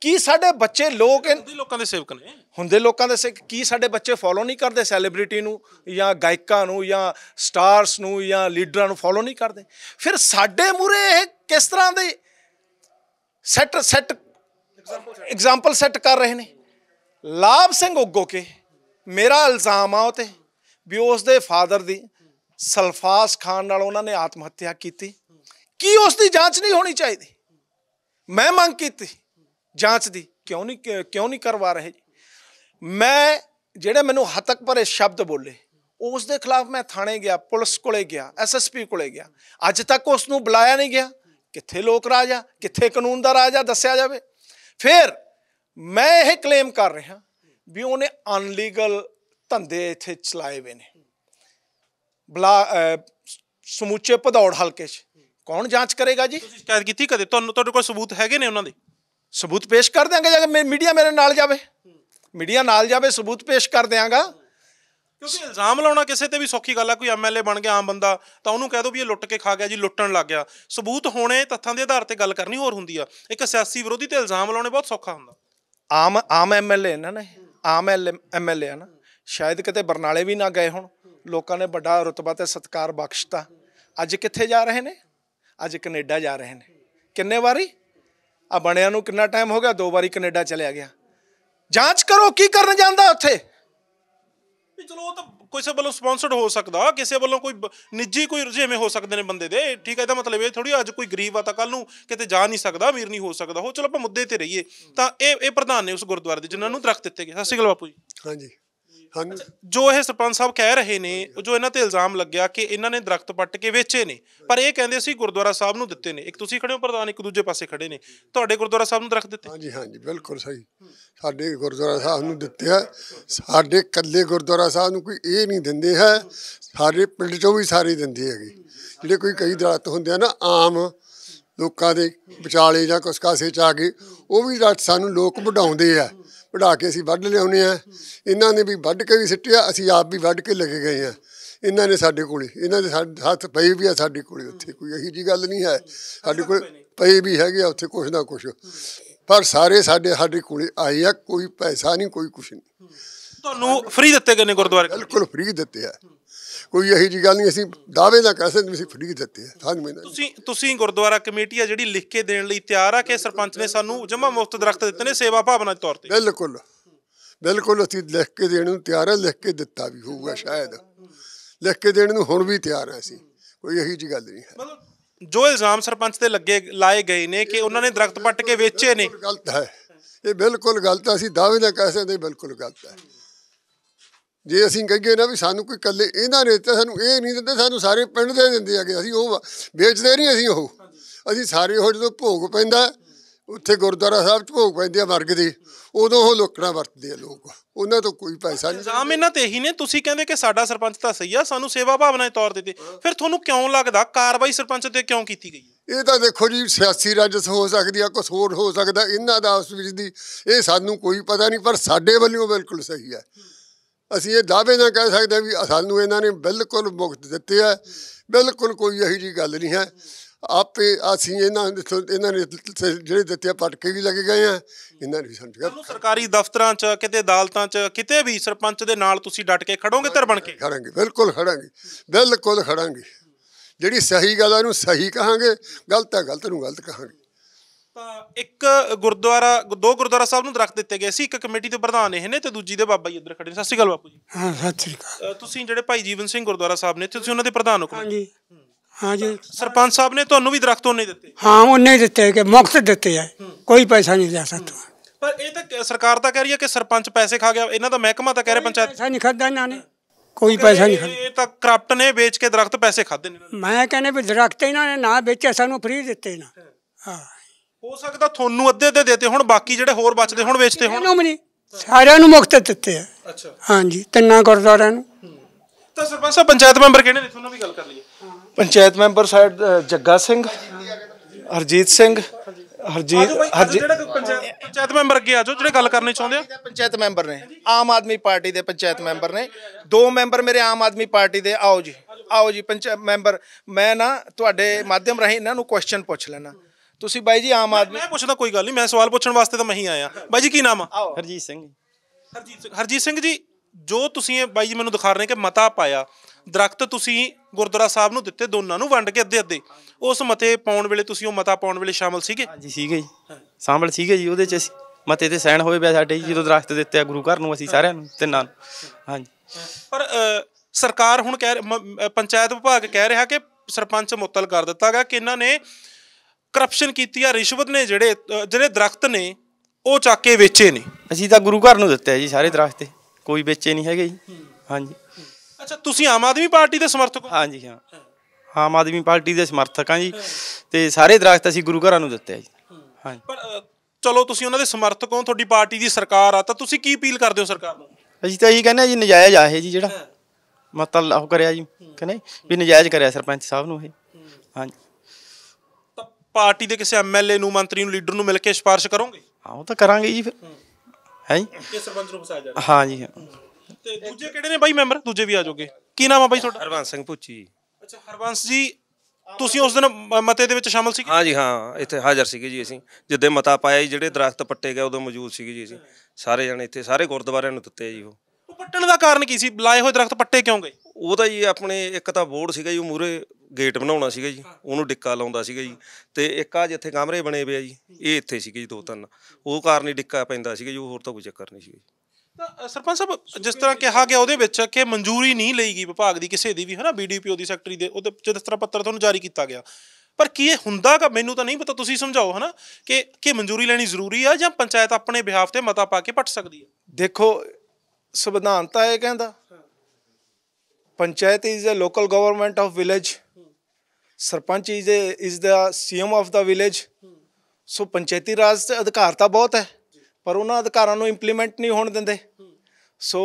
ਕੀ ਸਾਡੇ ਬੱਚੇ ਲੋਕ ਹੁੰਦੇ ਲੋਕਾਂ ਦੇ ਸੇਵਕ ਨੇ ਹੁੰਦੇ ਲੋਕਾਂ ਦੇ ਸੇਵਕ ਕੀ ਸਾਡੇ ਬੱਚੇ ਫੋਲੋ ਨਹੀਂ ਕਰਦੇ ਸੈਲੀਬ੍ਰਿਟੀ ਨੂੰ ਜਾਂ ਗਾਇਕਾਂ ਨੂੰ ਜਾਂ ਸਟਾਰਸ ਨੂੰ ਜਾਂ ਲੀਡਰਾਂ ਨੂੰ ਫੋਲੋ ਨਹੀਂ ਕਰਦੇ ਫਿਰ ਸਾਡੇ ਮੂਰੇ ਇਹ ਕਿਸ ਤਰ੍ਹਾਂ ਦੇ ਸੈਟ ਸੈਟ ਐਗਜ਼ਾਮਪਲ ਸੈੱਟ ਕਰ ਰਹੇ ਨੇ ਲਾਭ ਸਿੰਘ ਉਗੋ ਕੇ ਮੇਰਾ ਇਲਜ਼ਾਮ ਆ ਉਹ ਤੇ ਵੀ ਉਸ ਦੇ ਫਾਦਰ ਦੀ ਸਲਫਾਸ ਖਾਨ ਨਾਲ ਉਹਨਾਂ ਨੇ ਆਤਮ ਹੱਤਿਆ ਕੀਤੀ ਕੀ ਉਸ ਦੀ ਜਾਂਚ ਨਹੀਂ ਹੋਣੀ ਚਾਹੀਦੀ ਮੈਂ ਮੰਗ ਕੀਤੀ ਜਾਂਚ ਦੀ ਕਿਉਂ ਨਹੀਂ ਕਿਉਂ ਨਹੀਂ ਕਰਵਾ ਰਹੇ ਮੈਂ ਜਿਹੜੇ ਮੈਨੂੰ ਹਤਕ ਭਰੇ ਸ਼ਬਦ ਬੋਲੇ ਉਸ ਦੇ ਖਿਲਾਫ ਮੈਂ ਥਾਣੇ ਗਿਆ ਪੁਲਿਸ ਕੋਲੇ ਗਿਆ ਐਸਐਸਪੀ ਕੋਲੇ ਗਿਆ ਅੱਜ ਤੱਕ ਉਸ ਨੂੰ ਬੁਲਾਇਆ ਨਹੀਂ ਗਿਆ ਕਿੱਥੇ ਲੋਕ ਰਾਜ ਆ ਕਿੱਥੇ ਕਾਨੂੰਨ ਦਾ ਰਾਜ ਆ ਦੱਸਿਆ ਜਾਵੇ ਫਿਰ ਮੈਂ ਇਹ ਕਲੇਮ ਕਰ ਰਿਹਾ ਵੀ ਉਹਨੇ ਅਨਲੀਗਲ ਧੰਦੇ ਇੱਥੇ ਚਲਾਏ ਹੋਏ ਨੇ ਬਲਾ ਸਮੁੱਚੇ ਭਦੌੜ ਹਲਕੇ 'ਚ ਕੌਣ ਜਾਂਚ ਕਰੇਗਾ ਜੀ ਤੁਸੀਂ ਸ਼ਿਕਾਇਤ ਕੀਤੀ ਕਦੇ ਤੁਹਾਨੂੰ ਤੁਹਾਡੇ ਕੋਲ ਸਬੂਤ ਹੈਗੇ ਨੇ ਉਹਨਾਂ ਦੇ ਸਬੂਤ ਪੇਸ਼ ਕਰ ਦਿਆਂਗੇ ਜੇ ਮੀਡੀਆ ਮੇਰੇ ਨਾਲ ਜਾਵੇ ਮੀਡੀਆ ਨਾਲ ਜਾਵੇ ਸਬੂਤ ਪੇਸ਼ ਕਰ ਦਿਆਂਗਾ ਕਿਉਂਕਿ ਇਲਜ਼ਾਮ ਲਾਉਣਾ ਕਿਸੇ ਤੇ ਵੀ ਸੌਖੀ ਗੱਲ ਆ ਕੋਈ ਐਮਐਲਏ ਬਣ ਗਿਆ ਆਮ ਬੰਦਾ ਤਾਂ ਉਹਨੂੰ ਕਹਿ ਦੋ ਵੀ ਇਹ ਲੁੱਟ ਕੇ ਖਾ ਗਿਆ ਜੀ ਲੁੱਟਣ ਲੱਗ ਗਿਆ ਸਬੂਤ ਹੋਣੇ ਤੱਥਾਂ ਦੇ ਆਧਾਰ ਤੇ ਗੱਲ ਕਰਨੀ ਹੋਰ ਹੁੰਦੀ ਆ ਇੱਕ ਸਿਆਸੀ ਵਿਰੋਧੀ ਤੇ ਇਲਜ਼ਾਮ ਲਾਉਣੇ ਬਹੁਤ ਸੌਖਾ ਹੁੰਦਾ ਆਮ ਆਮ ਐਮਐਲਏ ਨਾ ਨੇ ਆਮ ਐਮਐਲਏ ਆ ਨਾ ਸ਼ਾਇਦ ਕਿਤੇ ਬਰਨਾਲੇ ਵੀ ਨਾ ਗਏ ਹੋਣ ਲੋਕਾਂ ਨੇ ਵੱਡਾ ਰਤਬਾ ਤੇ ਸਤਕਾਰ ਬਖਸ਼ਤਾ ਅੱਜ ਕਿੱਥੇ ਜਾ ਰਹੇ ਨੇ ਅੱਜ ਕੈਨੇਡਾ ਜਾ ਰਹੇ ਨੇ ਕਿੰਨੇ ਵਾਰੀ ਆ ਬਣਿਆ ਨੂੰ ਕਿੰਨਾ ਟਾਈਮ ਹੋ ਗਿਆ ਦੋ ਵਾਰੀ ਕੈਨੇਡਾ ਚਲਿਆ ਗਿਆ ਜਾਂਚ ਕਰੋ ਕੀ ਕਰਨ ਜਾਂਦਾ ਉੱਥੇ ਚਲੋ ਉਹ ਤਾਂ ਕਿਸੇ ਵੱਲੋਂ ਸਪਾਂਸਰਡ ਹੋ ਸਕਦਾ ਕਿਸੇ ਵੱਲੋਂ ਕੋਈ ਨਿੱਜੀ ਕੋਈ ਜਿਵੇਂ ਹੋ ਸਕਦੇ ਨੇ ਬੰਦੇ ਦੇ ਠੀਕ ਹੈ ਇਹਦਾ ਮਤਲਬ ਇਹ ਥੋੜੀ ਅੱਜ ਕੋਈ ਗਰੀਬ ਆ ਤਾਂ ਕੱਲ ਨੂੰ ਕਿਤੇ ਜਾ ਨਹੀਂ ਸਕਦਾ ਅਮੀਰ ਨਹੀਂ ਹੋ ਸਕਦਾ ਹੋ ਚਲੋ ਆਪਾਂ ਮੁੱਦੇ ਤੇ ਰਹੀਏ ਤਾਂ ਇਹ ਇਹ ਪ੍ਰਧਾਨ ਨੇ ਉਸ ਗੁਰਦੁਆਰੇ ਦੇ ਜਿਨ੍ਹਾਂ ਨੂੰ ਦਰਖਤ ਦਿੱਤੇ ਗਏ ਸਤਿ ਸ਼੍ਰੀ ਅਕਾਲ ਬਾਪੂ ਜੀ ਹਾਂਜੀ ਜੋ ਇਹ ਸਰਪੰਚ ਸਾਹਿਬ ਕਹਿ ਰਹੇ ਨੇ ਜੋ ਇਹਨਾਂ ਤੇ ਇਲਜ਼ਾਮ ਲੱਗਿਆ ਕਿ ਇਹਨਾਂ ਨੇ ਦਰਖਤ ਪੱਟ ਕੇ ਵੇਚੇ ਨੇ ਪਰ ਇਹ ਕਹਿੰਦੇ ਸੀ ਗੁਰਦੁਆਰਾ ਸਾਹਿਬ ਨੂੰ ਦਿੱਤੇ ਨੇ ਇੱਕ ਤੁਸੀਂ ਖੜੇ ਹੋ ਪ੍ਰਧਾਨ ਇੱਕ ਦੂਜੇ ਪਾਸੇ ਖੜੇ ਨੇ ਤੁਹਾਡੇ ਗੁਰਦੁਆਰਾ ਸਾਹਿਬ ਨੂੰ ਦਰਖਤ ਦਿੱਤੇ ਹਾਂਜੀ ਹਾਂਜੀ ਬਿਲਕੁਲ ਸਹੀ ਸਾਡੇ ਗੁਰਦੁਆਰਾ ਸਾਹਿਬ ਨੂੰ ਦਿੱਤੇ ਆ ਸਾਡੇ ਕੱਲੇ ਗੁਰਦੁਆਰਾ ਸਾਹਿਬ ਨੂੰ ਕੋਈ ਇਹ ਨਹੀਂ ਦਿੰਦੇ ਹੈ ਸਾਰੇ ਪਿੰਡ ਚੋਂ ਵੀ ਸਾਰੇ ਦਿੰਦੇ ਹੈਗੇ ਜਿਹੜੇ ਕੋਈ ਕਈ ਦਰਖਤ ਹੁੰਦੇ ਆ ਨਾ ਆਮ ਲੋਕਾਂ ਦੇ ਵਿਚਾਲੇ ਜਾਂ ਕੁਸਕਾਸੇ ਚ ਆ ਗਏ ਉਹ ਵੀ ਸਾਨੂੰ ਲੋਕ ਵਡਾਉਂਦੇ ਆ ਵਢਾ ਕੇ ਅਸੀਂ ਵੱਢ ਲਿਆਉਨੇ ਆ ਇਹਨਾਂ ਨੇ ਵੀ ਵੱਢ ਕੇ ਵੀ ਸਿੱਟਿਆ ਅਸੀਂ ਆਪ ਵੀ ਵੱਢ ਕੇ ਲੱਗੇ ਗਏ ਆ ਇਹਨਾਂ ਨੇ ਸਾਡੇ ਕੋਲੇ ਇਹਨਾਂ ਦੇ ਹੱਥ ਪਈ ਵੀ ਆ ਸਾਡੇ ਕੋਲੇ ਉੱਥੇ ਕੋਈ ਇਹੀ ਜੀ ਗੱਲ ਨਹੀਂ ਹੈ ਸਾਡੇ ਕੋਲ ਪਈ ਵੀ ਹੈਗੇ ਆ ਉੱਥੇ ਕੁਛ ਨਾ ਕੁਛ ਪਰ ਸਾਰੇ ਸਾਡੇ ਸਾਡੇ ਕੋਲੇ ਆਏ ਆ ਕੋਈ ਪੈਸਾ ਨਹੀਂ ਕੋਈ ਕੁਛ ਨਹੀਂ ਤੁਹਾਨੂੰ ਫ੍ਰੀ ਦਿੱਤੇ ਗਏ ਨੇ ਗੁਰਦੁਆਰੇ ਬਿਲਕੁਲ ਫ੍ਰੀ ਦਿੱਤੇ ਆ ਕੋਈ ਇਹੋ ਜੀ ਗੱਲ ਨਹੀਂ ਅਸੀਂ ਦਾਅਵੇ ਨਾ ਕਰ ਸਕਦੇ ਅਸੀਂ ਫਰੀ ਦਿੱਤੇ ਸਾਨੂੰ ਮੈਂ ਤੁਸੀਂ ਤੁਸੀਂ ਗੁਰਦੁਆਰਾ ਕਮੇਟੀ ਆ ਜਿਹੜੀ ਲਿਖ ਕੇ ਦੇਣ ਲਈ ਤਿਆਰ ਆ ਕਿ ਸਰਪੰਚ ਨੇ ਸਾਨੂੰ ਜਮਾ ਮੁਫਤ ਦਰਖਤ ਦਿੱਤੇ ਨੇ ਸੇਵਾ ਭਾਵਨਾ ਦੇ ਤੌਰ ਤੇ ਬਿਲਕੁਲ ਬਿਲਕੁਲ ਅਸੀਂ ਲਿਖ ਕੇ ਦੇਣ ਨੂੰ ਤਿਆਰ ਆ ਲਿਖ ਕੇ ਦਿੱਤਾ ਵੀ ਹੋਊਗਾ ਸ਼ਾਇਦ ਲਿਖ ਕੇ ਦੇਣ ਨੂੰ ਹੁਣ ਵੀ ਤਿਆਰ ਆ ਅਸੀਂ ਕੋਈ ਇਹੋ ਜੀ ਗੱਲ ਨਹੀਂ ਹੈ ਮਤਲਬ ਜੋ ਇਲਜ਼ਾਮ ਸਰਪੰਚ ਤੇ ਲੱਗੇ ਲਾਏ ਗਏ ਨੇ ਕਿ ਉਹਨਾਂ ਨੇ ਦਰਖਤ ਪੱਟ ਕੇ ਵੇਚੇ ਨੇ ਗਲਤ ਹੈ ਇਹ ਬਿਲਕੁਲ ਗਲਤ ਹੈ ਅਸੀਂ ਦਾਅਵੇ ਨਾ ਕਰ ਸਕਦੇ ਬਿਲਕੁਲ ਗਲਤ ਹੈ ਜੇ ਅਸੀਂ ਕਹੀਏ ਨਾ ਵੀ ਸਾਨੂੰ ਕੋਈ ਕੱਲੇ ਇਹਨਾਂ ਨੇ ਤੇ ਸਾਨੂੰ ਇਹ ਨਹੀਂ ਦਿੰਦੇ ਸਾਨੂੰ ਸਾਰੇ ਪਿੰਡ ਦੇ ਦਿੰਦੇ ਆਗੇ ਅਸੀਂ ਉਹ ਵੇਚਦੇ ਨਹੀਂ ਅਸੀਂ ਉਹ ਅਸੀਂ ਸਾਰੇ ਉਹ ਜਦੋਂ ਭੋਗ ਪੈਂਦਾ ਉੱਥੇ ਗੁਰਦੁਆਰਾ ਸਾਹਿਬ 'ਚ ਭੋਗ ਪੈਂਦੇ ਆ ਵਰਗ ਦੇ ਉਦੋਂ ਉਹ ਲੋਕਣਾ ਵਰਤਦੇ ਆ ਲੋਕ ਉਹਨਾਂ ਤੋਂ ਕੋਈ ਪੈਸਾ ਨਹੀਂ ਇਲਜ਼ਾਮ ਇਹਨਾਂ ਤੇ ਹੀ ਨੇ ਤੁਸੀਂ ਕਹਿੰਦੇ ਕਿ ਸਾਡਾ ਸਰਪੰਚ ਤਾਂ ਸਹੀ ਆ ਸਾਨੂੰ ਸੇਵਾ ਭਾਵਨਾ ਦੇ ਤੌਰ ਤੇ ਫਿਰ ਤੁਹਾਨੂੰ ਕਿਉਂ ਲੱਗਦਾ ਕਾਰਵਾਈ ਸਰਪੰਚ ਤੇ ਕਿਉਂ ਕੀਤੀ ਗਈ ਇਹ ਤਾਂ ਦੇਖੋ ਜੀ ਸਿਆਸੀ ਰਾਜਸ ਹੋ ਸਕਦੀ ਆ ਕੁਝ ਹੋਰ ਹੋ ਸਕਦਾ ਇਹਨਾਂ ਦਾ ਉਸ ਵਿੱਚ ਦੀ ਇਹ ਸਾਨੂੰ ਕੋਈ ਪਤਾ ਨਹੀਂ ਪਰ ਸਾਡੇ ਵੱਲੋਂ ਬਿਲਕੁਲ ਸਹੀ ਆ ਅਸੀਂ ਇਹ ਦਾਅਵੇ ਨਾ ਕਹਿ ਸਕਦੇ ਵੀ ਸਾਨੂੰ ਇਹਨਾਂ ਨੇ ਬਿਲਕੁਲ ਮੁਕਤ ਦਿੱਤੇ ਆ ਬਿਲਕੁਲ ਕੋਈ ਇਹੋ ਜੀ ਗੱਲ ਨਹੀਂ ਹੈ ਆਪੇ ਅਸੀਂ ਇਹਨਾਂ ਦੇ ਇਹਨਾਂ ਨੇ ਜਿਹੜੇ ਦਿੱਤੇ ਪਟਕੇ ਵੀ ਲੱਗੇ ਗਏ ਆ ਇਹਨਾਂ ਨੇ ਸਾਨੂੰ ਸਰਕਾਰੀ ਦਫ਼ਤਰਾਂ 'ਚ ਕਿਤੇ ਅਦਾਲਤਾਂ 'ਚ ਕਿਤੇ ਵੀ ਸਰਪੰਚ ਦੇ ਨਾਲ ਤੁਸੀਂ ਡਟ ਕੇ ਖੜੋਗੇ ਧਰ ਬਣ ਕੇ ਖੜਾਂਗੇ ਬਿਲਕੁਲ ਖੜਾਂਗੇ ਬਿਲਕੁਲ ਖੜਾਂਗੇ ਜਿਹੜੀ ਸਹੀ ਗੱਲ ਆ ਉਹਨੂੰ ਸਹੀ ਕਹਾਂਗੇ ਗਲਤ ਆ ਗਲਤ ਨੂੰ ਗਲਤ ਕਹਾਂਗੇ ਤਾਂ ਇੱਕ ਗੁਰਦੁਆਰਾ ਦੋ ਗੁਰਦੁਆਰਾ ਸਾਹਿਬ ਨੂੰ ਦਰਖਤ ਦਿੱਤੇ ਗਏ ਸੀ ਇੱਕ ਕਮੇਟੀ ਦੇ ਪ੍ਰਧਾਨ ਇਹ ਨੇ ਤੇ ਦੂਜੀ ਦੇ ਬਾਬਾ ਜੀ ਇੱਧਰ ਖੜੇ ਨੇ ਸਤਿ ਸ਼੍ਰੀ ਅਕਾਲ ਬਾਪੂ ਜੀ ਹਾਂ ਸਤਿ ਸ਼੍ਰੀ ਅਕਾਲ ਤੁਸੀਂ ਜਿਹੜੇ ਭਾਈ ਜੀਵਨ ਸਿੰਘ ਗੁਰਦੁਆਰਾ ਸਾਹਿਬ ਨੇ ਇੱਥੇ ਤੁਸੀਂ ਉਹਨਾਂ ਦੇ ਪ੍ਰਧਾਨ ਹੋ ਹਾਂਜੀ ਹਾਂਜੀ ਸਰਪੰਚ ਸਾਹਿਬ ਨੇ ਤੁਹਾਨੂੰ ਵੀ ਦਰਖਤ ਉਹਨੇ ਦਿੱਤੇ ਹਾਂ ਉਹਨੇ ਦਿੱਤੇ ਕਿ ਮੁਕਤ ਦਿੱਤੇ ਆ ਕੋਈ ਪੈਸਾ ਨਹੀਂ ਲਿਆ ਸਕਦਾ ਪਰ ਇਹ ਤਾਂ ਸਰਕਾਰ ਤਾਂ ਕਹਿ ਰਹੀ ਹੈ ਕਿ ਸਰਪੰਚ ਪੈਸੇ ਖਾ ਗਿਆ ਇਹਨਾਂ ਦਾ ਮਹਿਕਮਾ ਤਾਂ ਕਹਿ ਰਿਹਾ ਪੰਚਾਇਤ ਪੈਸਾ ਨਹੀਂ ਖਾਦਾ ਇਹਨਾਂ ਨੇ ਕੋਈ ਪੈਸਾ ਨਹੀਂ ਖਾਦਾ ਇਹ ਤਾਂ ਕਰਪਟ ਨੇ ਵੇਚ ਕੇ ਦਰਖਤ ਪੈਸੇ ਖਾਦੇ ਨੇ ਮੈਂ ਕਹਿੰਦੇ ਵੀ ਦਰਖਤ ਇਹਨਾਂ ਨੇ ਨਾ ਵੇਚਿਆ ਸਾਨੂੰ ਫ੍ਰੀ ਦਿੱਤੇ ਨਾ ਹਾਂ ਹੋ ਸਕਦਾ ਤੁਹਾਨੂੰ ਅੱਧੇ ਦੇ ਦੇਤੇ ਹੁਣ ਬਾਕੀ ਜਿਹੜੇ ਹੋਰ ਬਚਦੇ ਹੁਣ ਵੇਚਦੇ ਹੁਣ ਨੂੰ ਨਹੀਂ ਸਾਰਿਆਂ ਨੂੰ ਮੁਕਤ ਦਿੱਤੇ ਆ ਅੱਛਾ ਹਾਂਜੀ ਤਿੰਨਾਂ ਗੁਰਦਾਰਿਆਂ ਨੂੰ ਤਾਂ ਸਰਪੰਚ ਸਾਹਿਬ ਪੰਚਾਇਤ ਮੈਂਬਰ ਕਿਹਨੇ ਨੇ ਤੁਹਾਨੂੰ ਵੀ ਗੱਲ ਕਰ ਲਈਏ ਪੰਚਾਇਤ ਮੈਂਬਰ ਸਾਈਡ ਜੱਗਾ ਸਿੰਘ ਹਰਜੀਤ ਸਿੰਘ ਹਰਜੀਤ ਜਿਹੜਾ ਪੰਚਾਇਤ ਮੈਂਬਰ ਅੱਗੇ ਆ ਜਾਓ ਜਿਹੜੇ ਗੱਲ ਕਰਨੀ ਚਾਹੁੰਦੇ ਆ ਪੰਚਾਇਤ ਮੈਂਬਰ ਨੇ ਆਮ ਆਦਮੀ ਪਾਰਟੀ ਦੇ ਪੰਚਾਇਤ ਮੈਂਬਰ ਨੇ ਦੋ ਮੈਂਬਰ ਮੇਰੇ ਆਮ ਆਦਮੀ ਪਾਰਟੀ ਦੇ ਆਓ ਜੀ ਆਓ ਜੀ ਪੰਚਾਇਤ ਮੈਂਬਰ ਮੈਂ ਨਾ ਤੁਹਾਡੇ ਮਾਧਿਅਮ ਰਾਹੀਂ ਇਹਨਾਂ ਨੂੰ ਕੁਐਸਚਨ ਪੁੱਛ ਲੈਣਾ ਤੁਸੀਂ ਬਾਈ ਜੀ ਆਮ ਆਦਮੀ ਮੈਂ ਪੁੱਛਦਾ ਕੋਈ ਗੱਲ ਨਹੀਂ ਮੈਂ ਸਵਾਲ ਪੁੱਛਣ ਵਾਸਤੇ ਤਾਂ ਮੈਂ ਹੀ ਆਇਆ ਬਾਈ ਜੀ ਕੀ ਨਾਮ ਆ ਹਰਜੀਤ ਸਿੰਘ ਹਰਜੀਤ ਸਿੰਘ ਹਰਜੀਤ ਸਿੰਘ ਜੀ ਜੋ ਤੁਸੀਂ ਇਹ ਬਾਈ ਜੀ ਮੈਨੂੰ ਦਿਖਾ ਰਹੇ ਕਿ ਮਤਾ ਪਾਇਆ ਦਰਖਤ ਤੁਸੀਂ ਗੁਰਦੁਆਰਾ ਸਾਹਿਬ ਨੂੰ ਦਿੱਤੇ ਦੋਨਾਂ ਨੂੰ ਵੰਡ ਕੇ ਅੱਧੇ ਅੱਧੇ ਉਸ ਮਤੇ ਪਾਉਣ ਵੇਲੇ ਤੁਸੀਂ ਉਹ ਮਤਾ ਪਾਉਣ ਵੇਲੇ ਸ਼ਾਮਲ ਸੀਗੇ ਹਾਂਜੀ ਸੀਗੇ ਜੀ ਸ਼ਾਮਲ ਸੀਗੇ ਜੀ ਉਹਦੇ ਚ ਅਸੀਂ ਮਤੇ ਤੇ ਸਾਈਨ ਹੋਏ ਪਿਆ ਸਾਡੇ ਜਦੋਂ ਦਰਖਤ ਦਿੱਤੇ ਆ ਗੁਰੂ ਘਰ ਨੂੰ ਅਸੀਂ ਸਾਰਿਆਂ ਨੂੰ ਤਿੰਨਾਂ ਨੂੰ ਹਾਂਜੀ ਪਰ ਸਰਕਾਰ ਹੁਣ ਕਹਿ ਪੰਚਾਇਤ ਵਿਭਾਗ ਕਹਿ ਰਿਹਾ ਕਿ ਸਰਪੰਚ ਮੁਤਲ ਕਰ ਦਿੱਤਾ ਗਿਆ ਕਿ ਇਹਨਾਂ ਨੇ ਕਰਪਸ਼ਨ ਕੀਤੀ ਆ ਰਿਸ਼ਵਤ ਨੇ ਜਿਹੜੇ ਜਿਹੜੇ ਦਰਖਤ ਨੇ ਉਹ ਚੱਕ ਕੇ ਵੇਚੇ ਨੇ ਅਸੀਂ ਤਾਂ ਗੁਰੂ ਘਰ ਨੂੰ ਦਿੱਤੇ ਜੀ ਸਾਰੇ ਦਰਖਤ ਕੋਈ ਵੇਚੇ ਨਹੀਂ ਹੈਗੇ ਜੀ ਹਾਂਜੀ ਅੱਛਾ ਤੁਸੀਂ ਆਮ ਆਦਮੀ ਪਾਰਟੀ ਦੇ ਸਮਰਥਕ ਹੋ ਹਾਂਜੀ ਹਾਂ ਆਮ ਆਦਮੀ ਪਾਰਟੀ ਦੇ ਸਮਰਥਕ ਹਾਂ ਜੀ ਤੇ ਸਾਰੇ ਦਰਖਤ ਅਸੀਂ ਗੁਰੂ ਘਰਾਂ ਨੂੰ ਦਿੱਤੇ ਆ ਜੀ ਹਾਂਜੀ ਪਰ ਚਲੋ ਤੁਸੀਂ ਉਹਨਾਂ ਦੇ ਸਮਰਥਕ ਹੋ ਤੁਹਾਡੀ ਪਾਰਟੀ ਦੀ ਸਰਕਾਰ ਆ ਤਾਂ ਤੁਸੀਂ ਕੀ ਅਪੀਲ ਕਰਦੇ ਹੋ ਸਰਕਾਰ ਨੂੰ ਅਸੀਂ ਤਾਂ ਇਹੀ ਕਹਿੰਦੇ ਆ ਜੀ ਨਜਾਇਜ਼ ਆ ਇਹ ਜੀ ਜਿਹੜਾ ਮਤਲਬ ਉਹ ਕਰਿਆ ਜੀ ਕਹਿੰਦੇ ਵੀ ਨਜਾਇਜ਼ ਕਰਿਆ ਸਰਪੰਚ ਸਾਹਿਬ ਨੂੰ ਇਹ ਹਾਂਜੀ ਪਾਰਟੀ ਦੇ ਕਿਸੇ ਐਮਐਲਏ ਨੂੰ ਮੰਤਰੀ ਨੂੰ ਲੀਡਰ ਨੂੰ ਮਿਲ ਕੇ ਸਿਫਾਰਿਸ਼ ਕਰੋਗੇ ਹਾਂ ਉਹ ਤਾਂ ਕਰਾਂਗੇ ਜੀ ਫਿਰ ਹੈ ਜੀ ਕਿਸ ਸਰਪੰਚ ਨੂੰ ਫਸਾਇਆ ਜਾ ਹਾਂ ਜੀ ਤੇ ਦੂਜੇ ਕਿਹੜੇ ਨੇ ਬਾਈ ਮੈਂਬਰ ਦੂਜੇ ਵੀ ਆ ਜਾਓਗੇ ਕੀ ਨਾਮ ਆ ਬਾਈ ਤੁਹਾਡਾ ਹਰਵੰਸ ਸਿੰਘ ਪੁੱਛੀ ਅੱਛਾ ਹਰਵੰਸ ਜੀ ਤੁਸੀਂ ਉਸ ਦਿਨ ਮਤੇ ਦੇ ਵਿੱਚ ਸ਼ਾਮਲ ਸੀਗੇ ਹਾਂ ਜੀ ਹਾਂ ਇੱਥੇ ਹਾਜ਼ਰ ਸੀਗੇ ਜੀ ਅਸੀਂ ਜਿੱਦੇ ਮਤਾ ਪਾਇਆ ਜਿਹੜੇ ਦਰਖਤ ਪੱਟੇ ਗਏ ਉਦੋਂ ਮੌਜੂਦ ਸੀਗੇ ਜੀ ਅਸੀਂ ਸਾਰੇ ਜਣੇ ਇੱਥੇ ਸਾਰੇ ਗੁਰਦੁਆਰਿਆਂ ਨੂੰ ਦਿੱਤੇ ਜੀ ਉਹ ਪੱਟਣ ਦਾ ਕਾਰਨ ਕੀ ਸੀ ਲਾਏ ਹੋਏ ਦਰਖਤ ਪੱਟੇ ਕਿਉਂ ਗਏ ਉਹ ਤਾਂ ਜੀ ਆਪਣੇ ਇੱਕ ਤਾਂ ਬੋਰਡ ਸੀਗਾ ਜੀ ਉਹ ਮੂਰੇ ਗੇਟ ਬਣਾਉਣਾ ਸੀਗਾ ਜੀ ਉਹਨੂੰ ਡਿੱਕਾ ਲਾਉਂਦਾ ਸੀਗਾ ਜੀ ਤੇ ਇੱਕ ਆ ਜਿੱਥੇ ਕਮਰੇ ਬਣੇ ਪਏ ਆ ਜੀ ਇਹ ਇੱਥੇ ਸੀਗੇ ਜੀ ਦੋ ਤਿੰਨ ਉਹ ਕਾਰਨ ਹੀ ਡਿੱਕਾ ਪੈਂਦਾ ਸੀਗਾ ਜੀ ਹੋਰ ਤਾਂ ਕੋਈ ਚੱਕਰ ਨਹੀਂ ਸੀਗਾ ਜੀ ਤਾਂ ਸਰਪੰਚ ਸਾਹਿਬ ਜਿਸ ਤਰ੍ਹਾਂ ਕਿਹਾ ਗਿਆ ਉਹਦੇ ਵਿੱਚ ਕਿ ਮਨਜ਼ੂਰੀ ਨਹੀਂ ਲਈ ਗਈ ਵਿਭਾਗ ਦੀ ਕਿਸੇ ਦੀ ਵੀ ਹਨਾ ਬੀਡੀਪੀਓ ਦੀ ਸੈਕਟਰੀ ਦੇ ਉਹਦੇ ਜਿਸ ਤਰ੍ਹਾਂ ਪੱਤਰ ਤੁਹਾਨੂੰ ਜਾਰੀ ਕੀਤਾ ਗਿਆ ਪਰ ਕੀ ਇਹ ਹੁੰਦਾ ਕਿ ਮੈਨੂੰ ਤਾਂ ਨਹੀਂ ਪਤਾ ਤੁਸੀਂ ਸਮਝਾਓ ਹਨਾ ਕਿ ਕਿ ਮਨਜ਼ੂਰੀ ਲੈਣੀ ਜ਼ਰੂਰੀ ਆ ਜਾਂ ਪੰਚਾਇਤ ਆਪਣੇ ਬਿਹਾਫ ਤੇ ਮਤਾ ਪਾ ਕੇ ਪੱਟ ਸਕਦੀ ਹੈ ਦੇਖੋ ਸੰਵਿਧਾਨ ਤਾਂ ਇਹ ਕਹਿੰਦਾ panchayat is a local government of village sarpanch is is the CM of the village so Panchayati Raj ਤੇ ਅਧਿਕਾਰ ਤਾਂ ਬਹੁਤ ਹੈ ਪਰ ਉਹਨਾਂ ਅਧਿਕਾਰਾਂ ਨੂੰ ਇੰਪਲੀਮੈਂਟ ਨਹੀਂ ਹੋਣ ਦਿੰਦੇ ਸੋ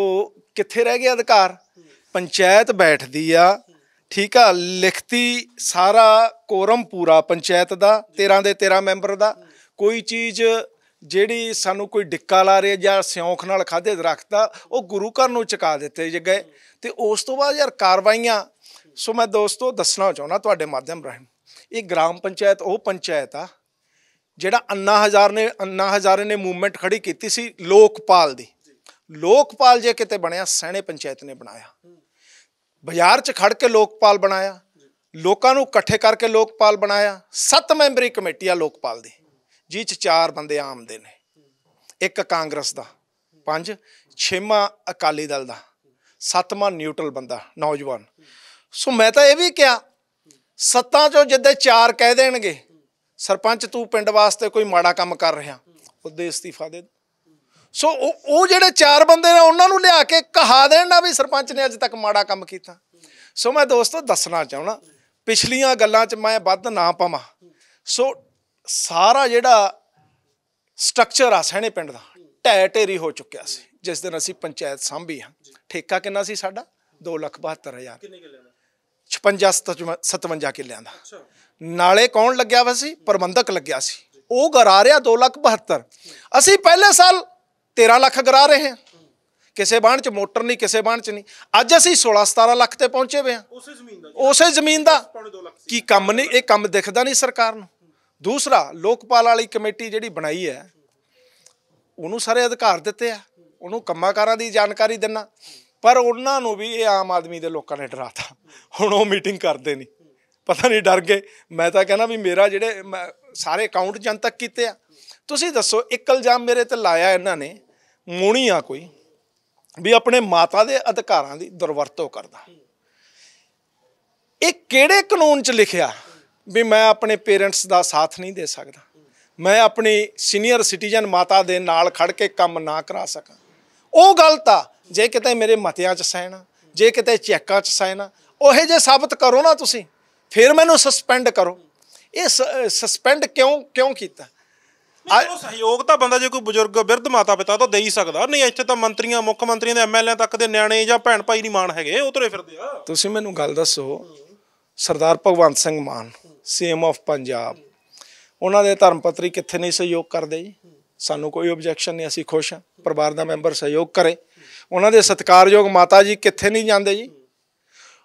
ਕਿੱਥੇ ਰਹਿ ਗਿਆ ਅਧਿਕਾਰ ਪੰਚਾਇਤ ਬੈਠਦੀ ਆ ਠੀਕ ਆ ਲਿਖਤੀ ਸਾਰਾ ਕੋਰਮ ਪੂਰਾ ਪੰਚਾਇਤ ਦਾ 13 ਦੇ 13 ਮੈਂਬਰ ਦਾ ਕੋਈ ਚੀਜ਼ ਜਿਹੜੀ ਸਾਨੂੰ ਕੋਈ ਡਿੱਕਾ ਲਾ ਰਿਹਾ ਜਾਂ ਸਿਉਂਖ ਨਾਲ ਖਾਦੇ ਦਰਖਤਾ ਉਹ ਗੁਰੂ ਘਰ ਨੂੰ ਚੁਕਾ ਦਿੱਤੇ ਜੇ ਗਏ ਤੇ ਉਸ ਤੋਂ ਬਾਅਦ ਯਾਰ ਕਾਰਵਾਈਆਂ ਸੋ ਮੈਂ ਦੋਸਤੋ ਦੱਸਣਾ ਚਾਹੁੰਦਾ ਤੁਹਾਡੇ ਮਾਧਿਅਮ ਰਾਹੀਂ ਇਹ ਗ੍ਰਾਮ ਪੰਚਾਇਤ ਉਹ ਪੰਚਾਇਤ ਆ ਜਿਹੜਾ ਅੰਨਾ ਹਜ਼ਾਰ ਨੇ ਅੰਨਾ ਹਜ਼ਾਰੇ ਨੇ ਮੂਵਮੈਂਟ ਖੜੀ ਕੀਤੀ ਸੀ ਲੋਕਪਾਲ ਦੀ ਲੋਕਪਾਲ ਜੇ ਕਿਤੇ ਬਣਿਆ ਸੈਣੇ ਪੰਚਾਇਤ ਨੇ ਬਣਾਇਆ ਬਾਜ਼ਾਰ 'ਚ ਖੜ ਕੇ ਲੋਕਪਾਲ ਬਣਾਇਆ ਲੋਕਾਂ ਨੂੰ ਇਕੱਠੇ ਕਰਕੇ ਲੋਕਪਾਲ ਬਣਾਇਆ ਸੱਤ ਮੈਂਬਰੀ ਕਮੇਟੀ ਆ ਲੋਕਪਾਲ ਦੀ ਜਿਹ ਚ ਚਾਰ ਬੰਦੇ ਆਮ ਦੇ ਨੇ ਇੱਕ ਕਾਂਗਰਸ ਦਾ ਪੰਜ ਛੇਮਾ ਅਕਾਲੀ ਦਲ ਦਾ ਸੱਤਵਾਂ ਨਿਊਟਰਲ ਬੰਦਾ ਨੌਜਵਾਨ ਸੋ ਮੈਂ ਤਾਂ ਇਹ ਵੀ ਕਿਹਾ ਸੱਤਾਂ ਚੋਂ ਜਿੱਦੇ ਚਾਰ ਕਹਿ ਦੇਣਗੇ ਸਰਪੰਚ ਤੂੰ ਪਿੰਡ ਵਾਸਤੇ ਕੋਈ ਮਾੜਾ ਕੰਮ ਕਰ ਰਿਹਾ ਉਹਦੇ ਅਸਤੀਫਾ ਦੇ ਸੋ ਉਹ ਜਿਹੜੇ ਚਾਰ ਬੰਦੇ ਨੇ ਉਹਨਾਂ ਨੂੰ ਲਿਆ ਕੇ ਕਹਾ ਦੇਣਾ ਵੀ ਸਰਪੰਚ ਨੇ ਅੱਜ ਤੱਕ ਮਾੜਾ ਕੰਮ ਕੀਤਾ ਸੋ ਮੈਂ ਦੋਸਤੋ ਦੱਸਣਾ ਚਾਹਣਾ ਪਿਛਲੀਆਂ ਗੱਲਾਂ 'ਚ ਮੈਂ ਵੱਧ ਨਾ ਪਾਵਾਂ ਸੋ ਸਾਰਾ ਜਿਹੜਾ ਸਟਰਕਚਰ ਆ ਸਹਿਣੇ ਪਿੰਡ ਦਾ ਟੈ ਢੇਰੀ ਹੋ ਚੁੱਕਿਆ ਸੀ ਜਿਸ ਦਿਨ ਅਸੀਂ ਪੰਚਾਇਤ ਸੰਭੀ ਹਾਂ ਠੇਕਾ ਕਿੰਨਾ ਸੀ ਸਾਡਾ 272000 ਕਿੰਨੇ ਕਿੱਲੇ ਦਾ 56 57 ਕਿੱਲਿਆਂ ਦਾ ਨਾਲੇ ਕੌਣ ਲੱਗਿਆ ਵਾ ਸੀ ਪ੍ਰਬੰਧਕ ਲੱਗਿਆ ਸੀ ਉਹ ਗਰਾ ਰਿਹਾ 272 ਅਸੀਂ ਪਹਿਲੇ ਸਾਲ 13 ਲੱਖ ਗਰਾ ਰਹੇ ਹਾਂ ਕਿਸੇ ਬਾਣ ਚ ਮੋਟਰ ਨਹੀਂ ਕਿਸੇ ਬਾਣ ਚ ਨਹੀਂ ਅੱਜ ਅਸੀਂ 16 17 ਲੱਖ ਤੇ ਪਹੁੰਚੇ ਹੋਏ ਆ ਉਸੇ ਜ਼ਮੀਨ ਦਾ ਉਸੇ ਜ਼ਮੀਨ ਦਾ ਕੀ ਕੰਮ ਨਹੀਂ ਇਹ ਕੰਮ ਦਿਖਦਾ ਨਹੀਂ ਸਰਕਾਰ ਨੂੰ ਦੂਸਰਾ ਲੋਕਪਾਲ ਵਾਲੀ ਕਮੇਟੀ ਜਿਹੜੀ ਬਣਾਈ ਹੈ ਉਹਨੂੰ ਸਾਰੇ ਅਧਿਕਾਰ ਦਿੱਤੇ ਆ ਉਹਨੂੰ ਕੰਮਕਾਰਾਂ ਦੀ ਜਾਣਕਾਰੀ ਦੇਣਾ ਪਰ ਉਹਨਾਂ ਨੂੰ ਵੀ ਇਹ ਆਮ ਆਦਮੀ ਦੇ ਲੋਕਾਂ ਨੇ ਡਰਾਤਾ ਹੁਣ ਉਹ ਮੀਟਿੰਗ ਕਰਦੇ ਨਹੀਂ ਪਤਾ ਨਹੀਂ ਡਰ ਗਏ ਮੈਂ ਤਾਂ ਕਹਿੰਦਾ ਵੀ ਮੇਰਾ ਜਿਹੜੇ ਸਾਰੇ ਅਕਾਊਂਟ ਜਨ ਤੱਕ ਕੀਤੇ ਆ ਤੁਸੀਂ ਦੱਸੋ ਇੱਕ ਇਲਜ਼ਾਮ ਮੇਰੇ ਤੇ ਲਾਇਆ ਇਹਨਾਂ ਨੇ ਮੂਣੀ ਆ ਕੋਈ ਵੀ ਆਪਣੇ ਮਾਤਾ ਦੇ ਅਧਿਕਾਰਾਂ ਦੀ ਦੁਰਵਰਤੋਂ ਕਰਦਾ ਇਹ ਕਿਹੜੇ ਕਾਨੂੰਨ 'ਚ ਲਿਖਿਆ ਵੀ ਮੈਂ ਆਪਣੇ ਪੇਰੈਂਟਸ ਦਾ ਸਾਥ ਨਹੀਂ ਦੇ ਸਕਦਾ ਮੈਂ ਆਪਣੀ ਸੀਨੀਅਰ ਸਿਟੀਜ਼ਨ ਮਾਤਾ ਦੇ ਨਾਲ ਖੜ ਕੇ ਕੰਮ ਨਾ ਕਰਾ ਸਕਾਂ ਉਹ ਗਲਤ ਆ ਜੇ ਕਿਤੇ ਮੇਰੇ ਮਤਿਆਂ 'ਚ ਸਹਿਣਾ ਜੇ ਕਿਤੇ ਚੈੱਕਾਂ 'ਚ ਸਹਿਣਾ ਉਹੇ ਜੇ ਸਾਬਤ ਕਰੋ ਨਾ ਤੁਸੀਂ ਫਿਰ ਮੈਨੂੰ ਸਸਪੈਂਡ ਕਰੋ ਇਹ ਸਸਪੈਂਡ ਕਿਉਂ ਕਿਉਂ ਕੀਤਾ ਸਹਿਯੋਗ ਤਾਂ ਬੰਦਾ ਜੇ ਕੋਈ ਬਜ਼ੁਰਗ ਬਿਰਧ ਮਾਤਾ ਪਿਤਾ ਤਾਂ ਦੇ ਹੀ ਸਕਦਾ ਨਹੀਂ ਇੱਥੇ ਤਾਂ ਮੰਤਰੀਆਂ ਮੁੱਖ ਮੰਤਰੀਆਂ ਦੇ ਐਮਐਲਏ ਤੱਕ ਦੇ ਨਿਆਣੇ ਜਾਂ ਭੈਣ ਭਾਈ ਨਹੀਂ ਮਾਨ ਹੈਗੇ ਉਹ ਤੁਰੇ ਫਿਰਦੇ ਆ ਤੁਸੀਂ ਮੈਨੂੰ ਗੱਲ ਦੱਸੋ ਸਰਦਾਰ ਭਗਵੰਤ ਸਿੰਘ ਮਾਨ ਸੀਐਮ ਆਫ ਪੰਜਾਬ ਉਹਨਾਂ ਦੇ ਧਰਮ ਪਤਰੀ ਕਿੱਥੇ ਨਹੀਂ ਸਹਿਯੋਗ ਕਰਦੇ ਜੀ ਸਾਨੂੰ ਕੋਈ ਆਬਜੈਕਸ਼ਨ ਨਹੀਂ ਅਸੀਂ ਖੁਸ਼ ਹਾਂ ਪਰਿਵਾਰ ਦਾ ਮੈਂਬਰ ਸਹਿਯੋਗ ਕਰੇ ਉਹਨਾਂ ਦੇ ਸਤਿਕਾਰਯੋਗ ਮਾਤਾ ਜੀ ਕਿੱਥੇ ਨਹੀਂ ਜਾਂਦੇ ਜੀ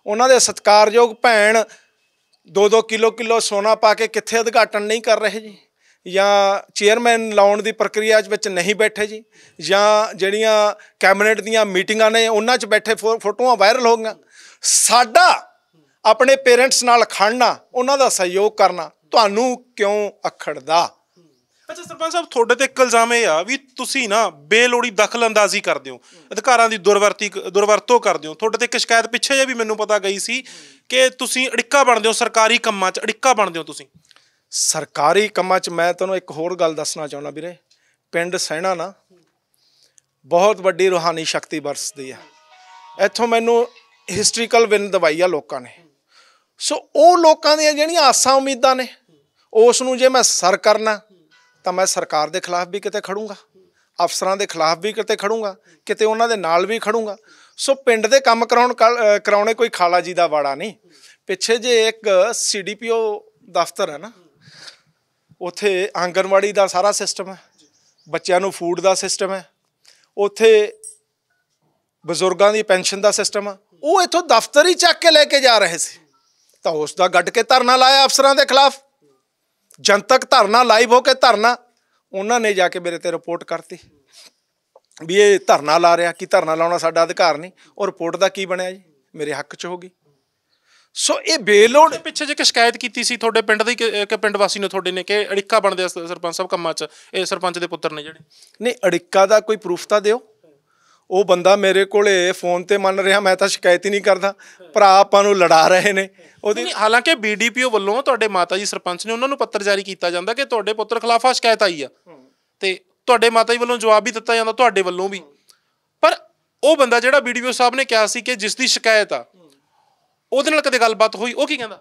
ਉਹਨਾਂ ਦੇ ਸਤਿਕਾਰਯੋਗ ਭੈਣ 2-2 ਕਿਲੋ ਕਿਲੋ ਸੋਨਾ ਪਾ ਕੇ ਕਿੱਥੇ ਉਦਘਾਟਨ ਨਹੀਂ ਕਰ ਰਹੇ ਜੀ ਜਾਂ ਚੇਅਰਮੈਨ ਲਾਉਣ ਦੀ ਪ੍ਰਕਿਰਿਆ ਵਿੱਚ ਨਹੀਂ ਬੈਠੇ ਜੀ ਜਾਂ ਜਿਹੜੀਆਂ ਕੈਬਨਿਟ ਦੀਆਂ ਮੀਟਿੰਗਾਂ ਨੇ ਉਹਨਾਂ 'ਚ ਬੈਠੇ ਫੋਟੋਆਂ ਵਾਇਰਲ ਹੋ ਗਈਆਂ ਸਾਡਾ ਆਪਣੇ ਪੇਰੈਂਟਸ ਨਾਲ ਖੜਨਾ ਉਹਨਾਂ ਦਾ ਸਹਿਯੋਗ ਕਰਨਾ ਤੁਹਾਨੂੰ ਕਿਉਂ ਅਖੜਦਾ ਅੱਛਾ ਸਰਪੰਚ ਸਾਹਿਬ ਤੁਹਾਡੇ ਤੇ ਇੱਕ ਇਲਜ਼ਾਮ ਇਹ ਆ ਵੀ ਤੁਸੀਂ ਨਾ ਬੇਲੋੜੀ ਦਖਲਅੰਦਾਜ਼ੀ ਕਰਦੇ ਹੋ ਅਧਿਕਾਰਾਂ ਦੀ ਦੁਰਵਰਤੀ ਦੁਰਵਰਤੋਂ ਕਰਦੇ ਹੋ ਤੁਹਾਡੇ ਤੇ ਇੱਕ ਸ਼ਿਕਾਇਤ ਪਿੱਛੇ ਜੇ ਵੀ ਮੈਨੂੰ ਪਤਾ ਗਈ ਸੀ ਕਿ ਤੁਸੀਂ ਅੜਿੱਕਾ ਬਣਦੇ ਹੋ ਸਰਕਾਰੀ ਕੰਮਾਂ 'ਚ ਅੜਿੱਕਾ ਬਣਦੇ ਹੋ ਤੁਸੀਂ ਸਰਕਾਰੀ ਕੰਮਾਂ 'ਚ ਮੈਂ ਤੁਹਾਨੂੰ ਇੱਕ ਹੋਰ ਗੱਲ ਦੱਸਣਾ ਚਾਹੁੰਦਾ ਵੀਰੇ ਪਿੰਡ ਸਹਿਣਾ ਨਾ ਬਹੁਤ ਵੱਡੀ ਰੋਹਾਨੀ ਸ਼ਕਤੀ ਵਰਸਦੀ ਆ ਇੱਥੋਂ ਮੈਨੂੰ ਹਿਸਟਰੀਕਲ ਵਿਨ ਦਵਾਈ ਆ ਲੋਕਾਂ ਨੇ ਸੋ ਉਹ ਲੋਕਾਂ ਦੀਆਂ ਜਿਹੜੀਆਂ ਆਸਾਂ ਉਮੀਦਾਂ ਨੇ ਉਸ ਨੂੰ ਜੇ ਮੈਂ ਸਰ ਕਰਨਾ ਤਾਂ ਮੈਂ ਸਰਕਾਰ ਦੇ ਖਿਲਾਫ ਵੀ ਕਿਤੇ ਖੜੂੰਗਾ ਅਫਸਰਾਂ ਦੇ ਖਿਲਾਫ ਵੀ ਕਿਤੇ ਖੜੂੰਗਾ ਕਿਤੇ ਉਹਨਾਂ ਦੇ ਨਾਲ ਵੀ ਖੜੂੰਗਾ ਸੋ ਪਿੰਡ ਦੇ ਕੰਮ ਕਰਾਉਣ ਕਰਾਉਣੇ ਕੋਈ ਖਾਲਾ ਜੀ ਦਾ ਵਾੜਾ ਨਹੀਂ ਪਿੱਛੇ ਜੇ ਇੱਕ ਸੀਡੀਪੀਓ ਦਫ਼ਤਰ ਹੈ ਨਾ ਉੱਥੇ ਆਂਗਨਵਾੜੀ ਦਾ ਸਾਰਾ ਸਿਸਟਮ ਹੈ ਬੱਚਿਆਂ ਨੂੰ ਫੂਡ ਦਾ ਸਿਸਟਮ ਹੈ ਉੱਥੇ ਬਜ਼ੁਰਗਾਂ ਦੀ ਪੈਨਸ਼ਨ ਦਾ ਸਿਸਟਮ ਆ ਉਹ ਇੱਥੋਂ ਦਫ਼ਤਰ ਹੀ ਚੱਕ ਕੇ ਲੈ ਕੇ ਜਾ ਰਹੇ ਸੀ ਤਾਂ ਉਸ ਦਾ ਗੱਡ ਕੇ ਧਰਨਾ ਲਾਇਆ ਅਫਸਰਾਂ ਦੇ ਖਿਲਾਫ ਜਨਤਕ ਧਰਨਾ ਲਾਈਵ ਹੋ ਕੇ ਧਰਨਾ ਉਹਨਾਂ ਨੇ ਜਾ ਕੇ ਮੇਰੇ ਤੇ ਰਿਪੋਰਟ ਕਰਤੀ ਵੀ ਇਹ ਧਰਨਾ ਲਾ ਰਿਹਾ ਕੀ ਧਰਨਾ ਲਾਉਣਾ ਸਾਡਾ ਅਧਿਕਾਰ ਨਹੀਂ ਉਹ ਰਿਪੋਰਟ ਦਾ ਕੀ ਬਣਿਆ ਜੀ ਮੇਰੇ ਹੱਕ 'ਚ ਹੋ ਗਈ ਸੋ ਇਹ ਬੇਲੋਡ ਪਿੱਛੇ ਜੇ ਕਿ ਸ਼ਿਕਾਇਤ ਕੀਤੀ ਸੀ ਤੁਹਾਡੇ ਪਿੰਡ ਦੀ ਕਿ ਪਿੰਡ ਵਾਸੀ ਨੇ ਤੁਹਾਡੇ ਨੇ ਕਿ ਅੜਿੱਕਾ ਬਣਦੇ ਸਰਪੰਚ ਸਾਹਿਬ ਕੰਮਾਂ 'ਚ ਇਹ ਸਰਪੰਚ ਦੇ ਪੁੱਤਰ ਨੇ ਜਿਹੜੇ ਨਹੀਂ ਅੜਿੱਕਾ ਦਾ ਕੋਈ ਪ੍ਰੂਫ ਤਾਂ ਦਿਓ ਉਹ ਬੰਦਾ ਮੇਰੇ ਕੋਲੇ ਫੋਨ ਤੇ ਮੰਨ ਰਿਹਾ ਮੈਂ ਤਾਂ ਸ਼ਿਕਾਇਤ ਹੀ ਨਹੀਂ ਕਰਦਾ ਭਰਾ ਆਪਾਂ ਨੂੰ ਲੜਾ ਰਹੇ ਨੇ ਉਹਦੀ ਹਾਲਾਂਕਿ ਬੀਡੀਪੀਓ ਵੱਲੋਂ ਤੁਹਾਡੇ ਮਾਤਾ ਜੀ ਸਰਪੰਚ ਨੇ ਉਹਨਾਂ ਨੂੰ ਪੱਤਰ ਜਾਰੀ ਕੀਤਾ ਜਾਂਦਾ ਕਿ ਤੁਹਾਡੇ ਪੁੱਤਰ ਖਿਲਾਫ ਆ ਸ਼ਿਕਾਇਤ ਆਈ ਆ ਤੇ ਤੁਹਾਡੇ ਮਾਤਾ ਜੀ ਵੱਲੋਂ ਜਵਾਬ ਵੀ ਦਿੱਤਾ ਜਾਂਦਾ ਤੁਹਾਡੇ ਵੱਲੋਂ ਵੀ ਪਰ ਉਹ ਬੰਦਾ ਜਿਹੜਾ ਬੀਡੀਪੀਓ ਸਾਹਿਬ ਨੇ ਕਿਹਾ ਸੀ ਕਿ ਜਿਸ ਦੀ ਸ਼ਿਕਾਇਤ ਆ ਉਹਦੇ ਨਾਲ ਕਦੇ ਗੱਲਬਾਤ ਹੋਈ ਉਹ ਕੀ ਕਹਿੰਦਾ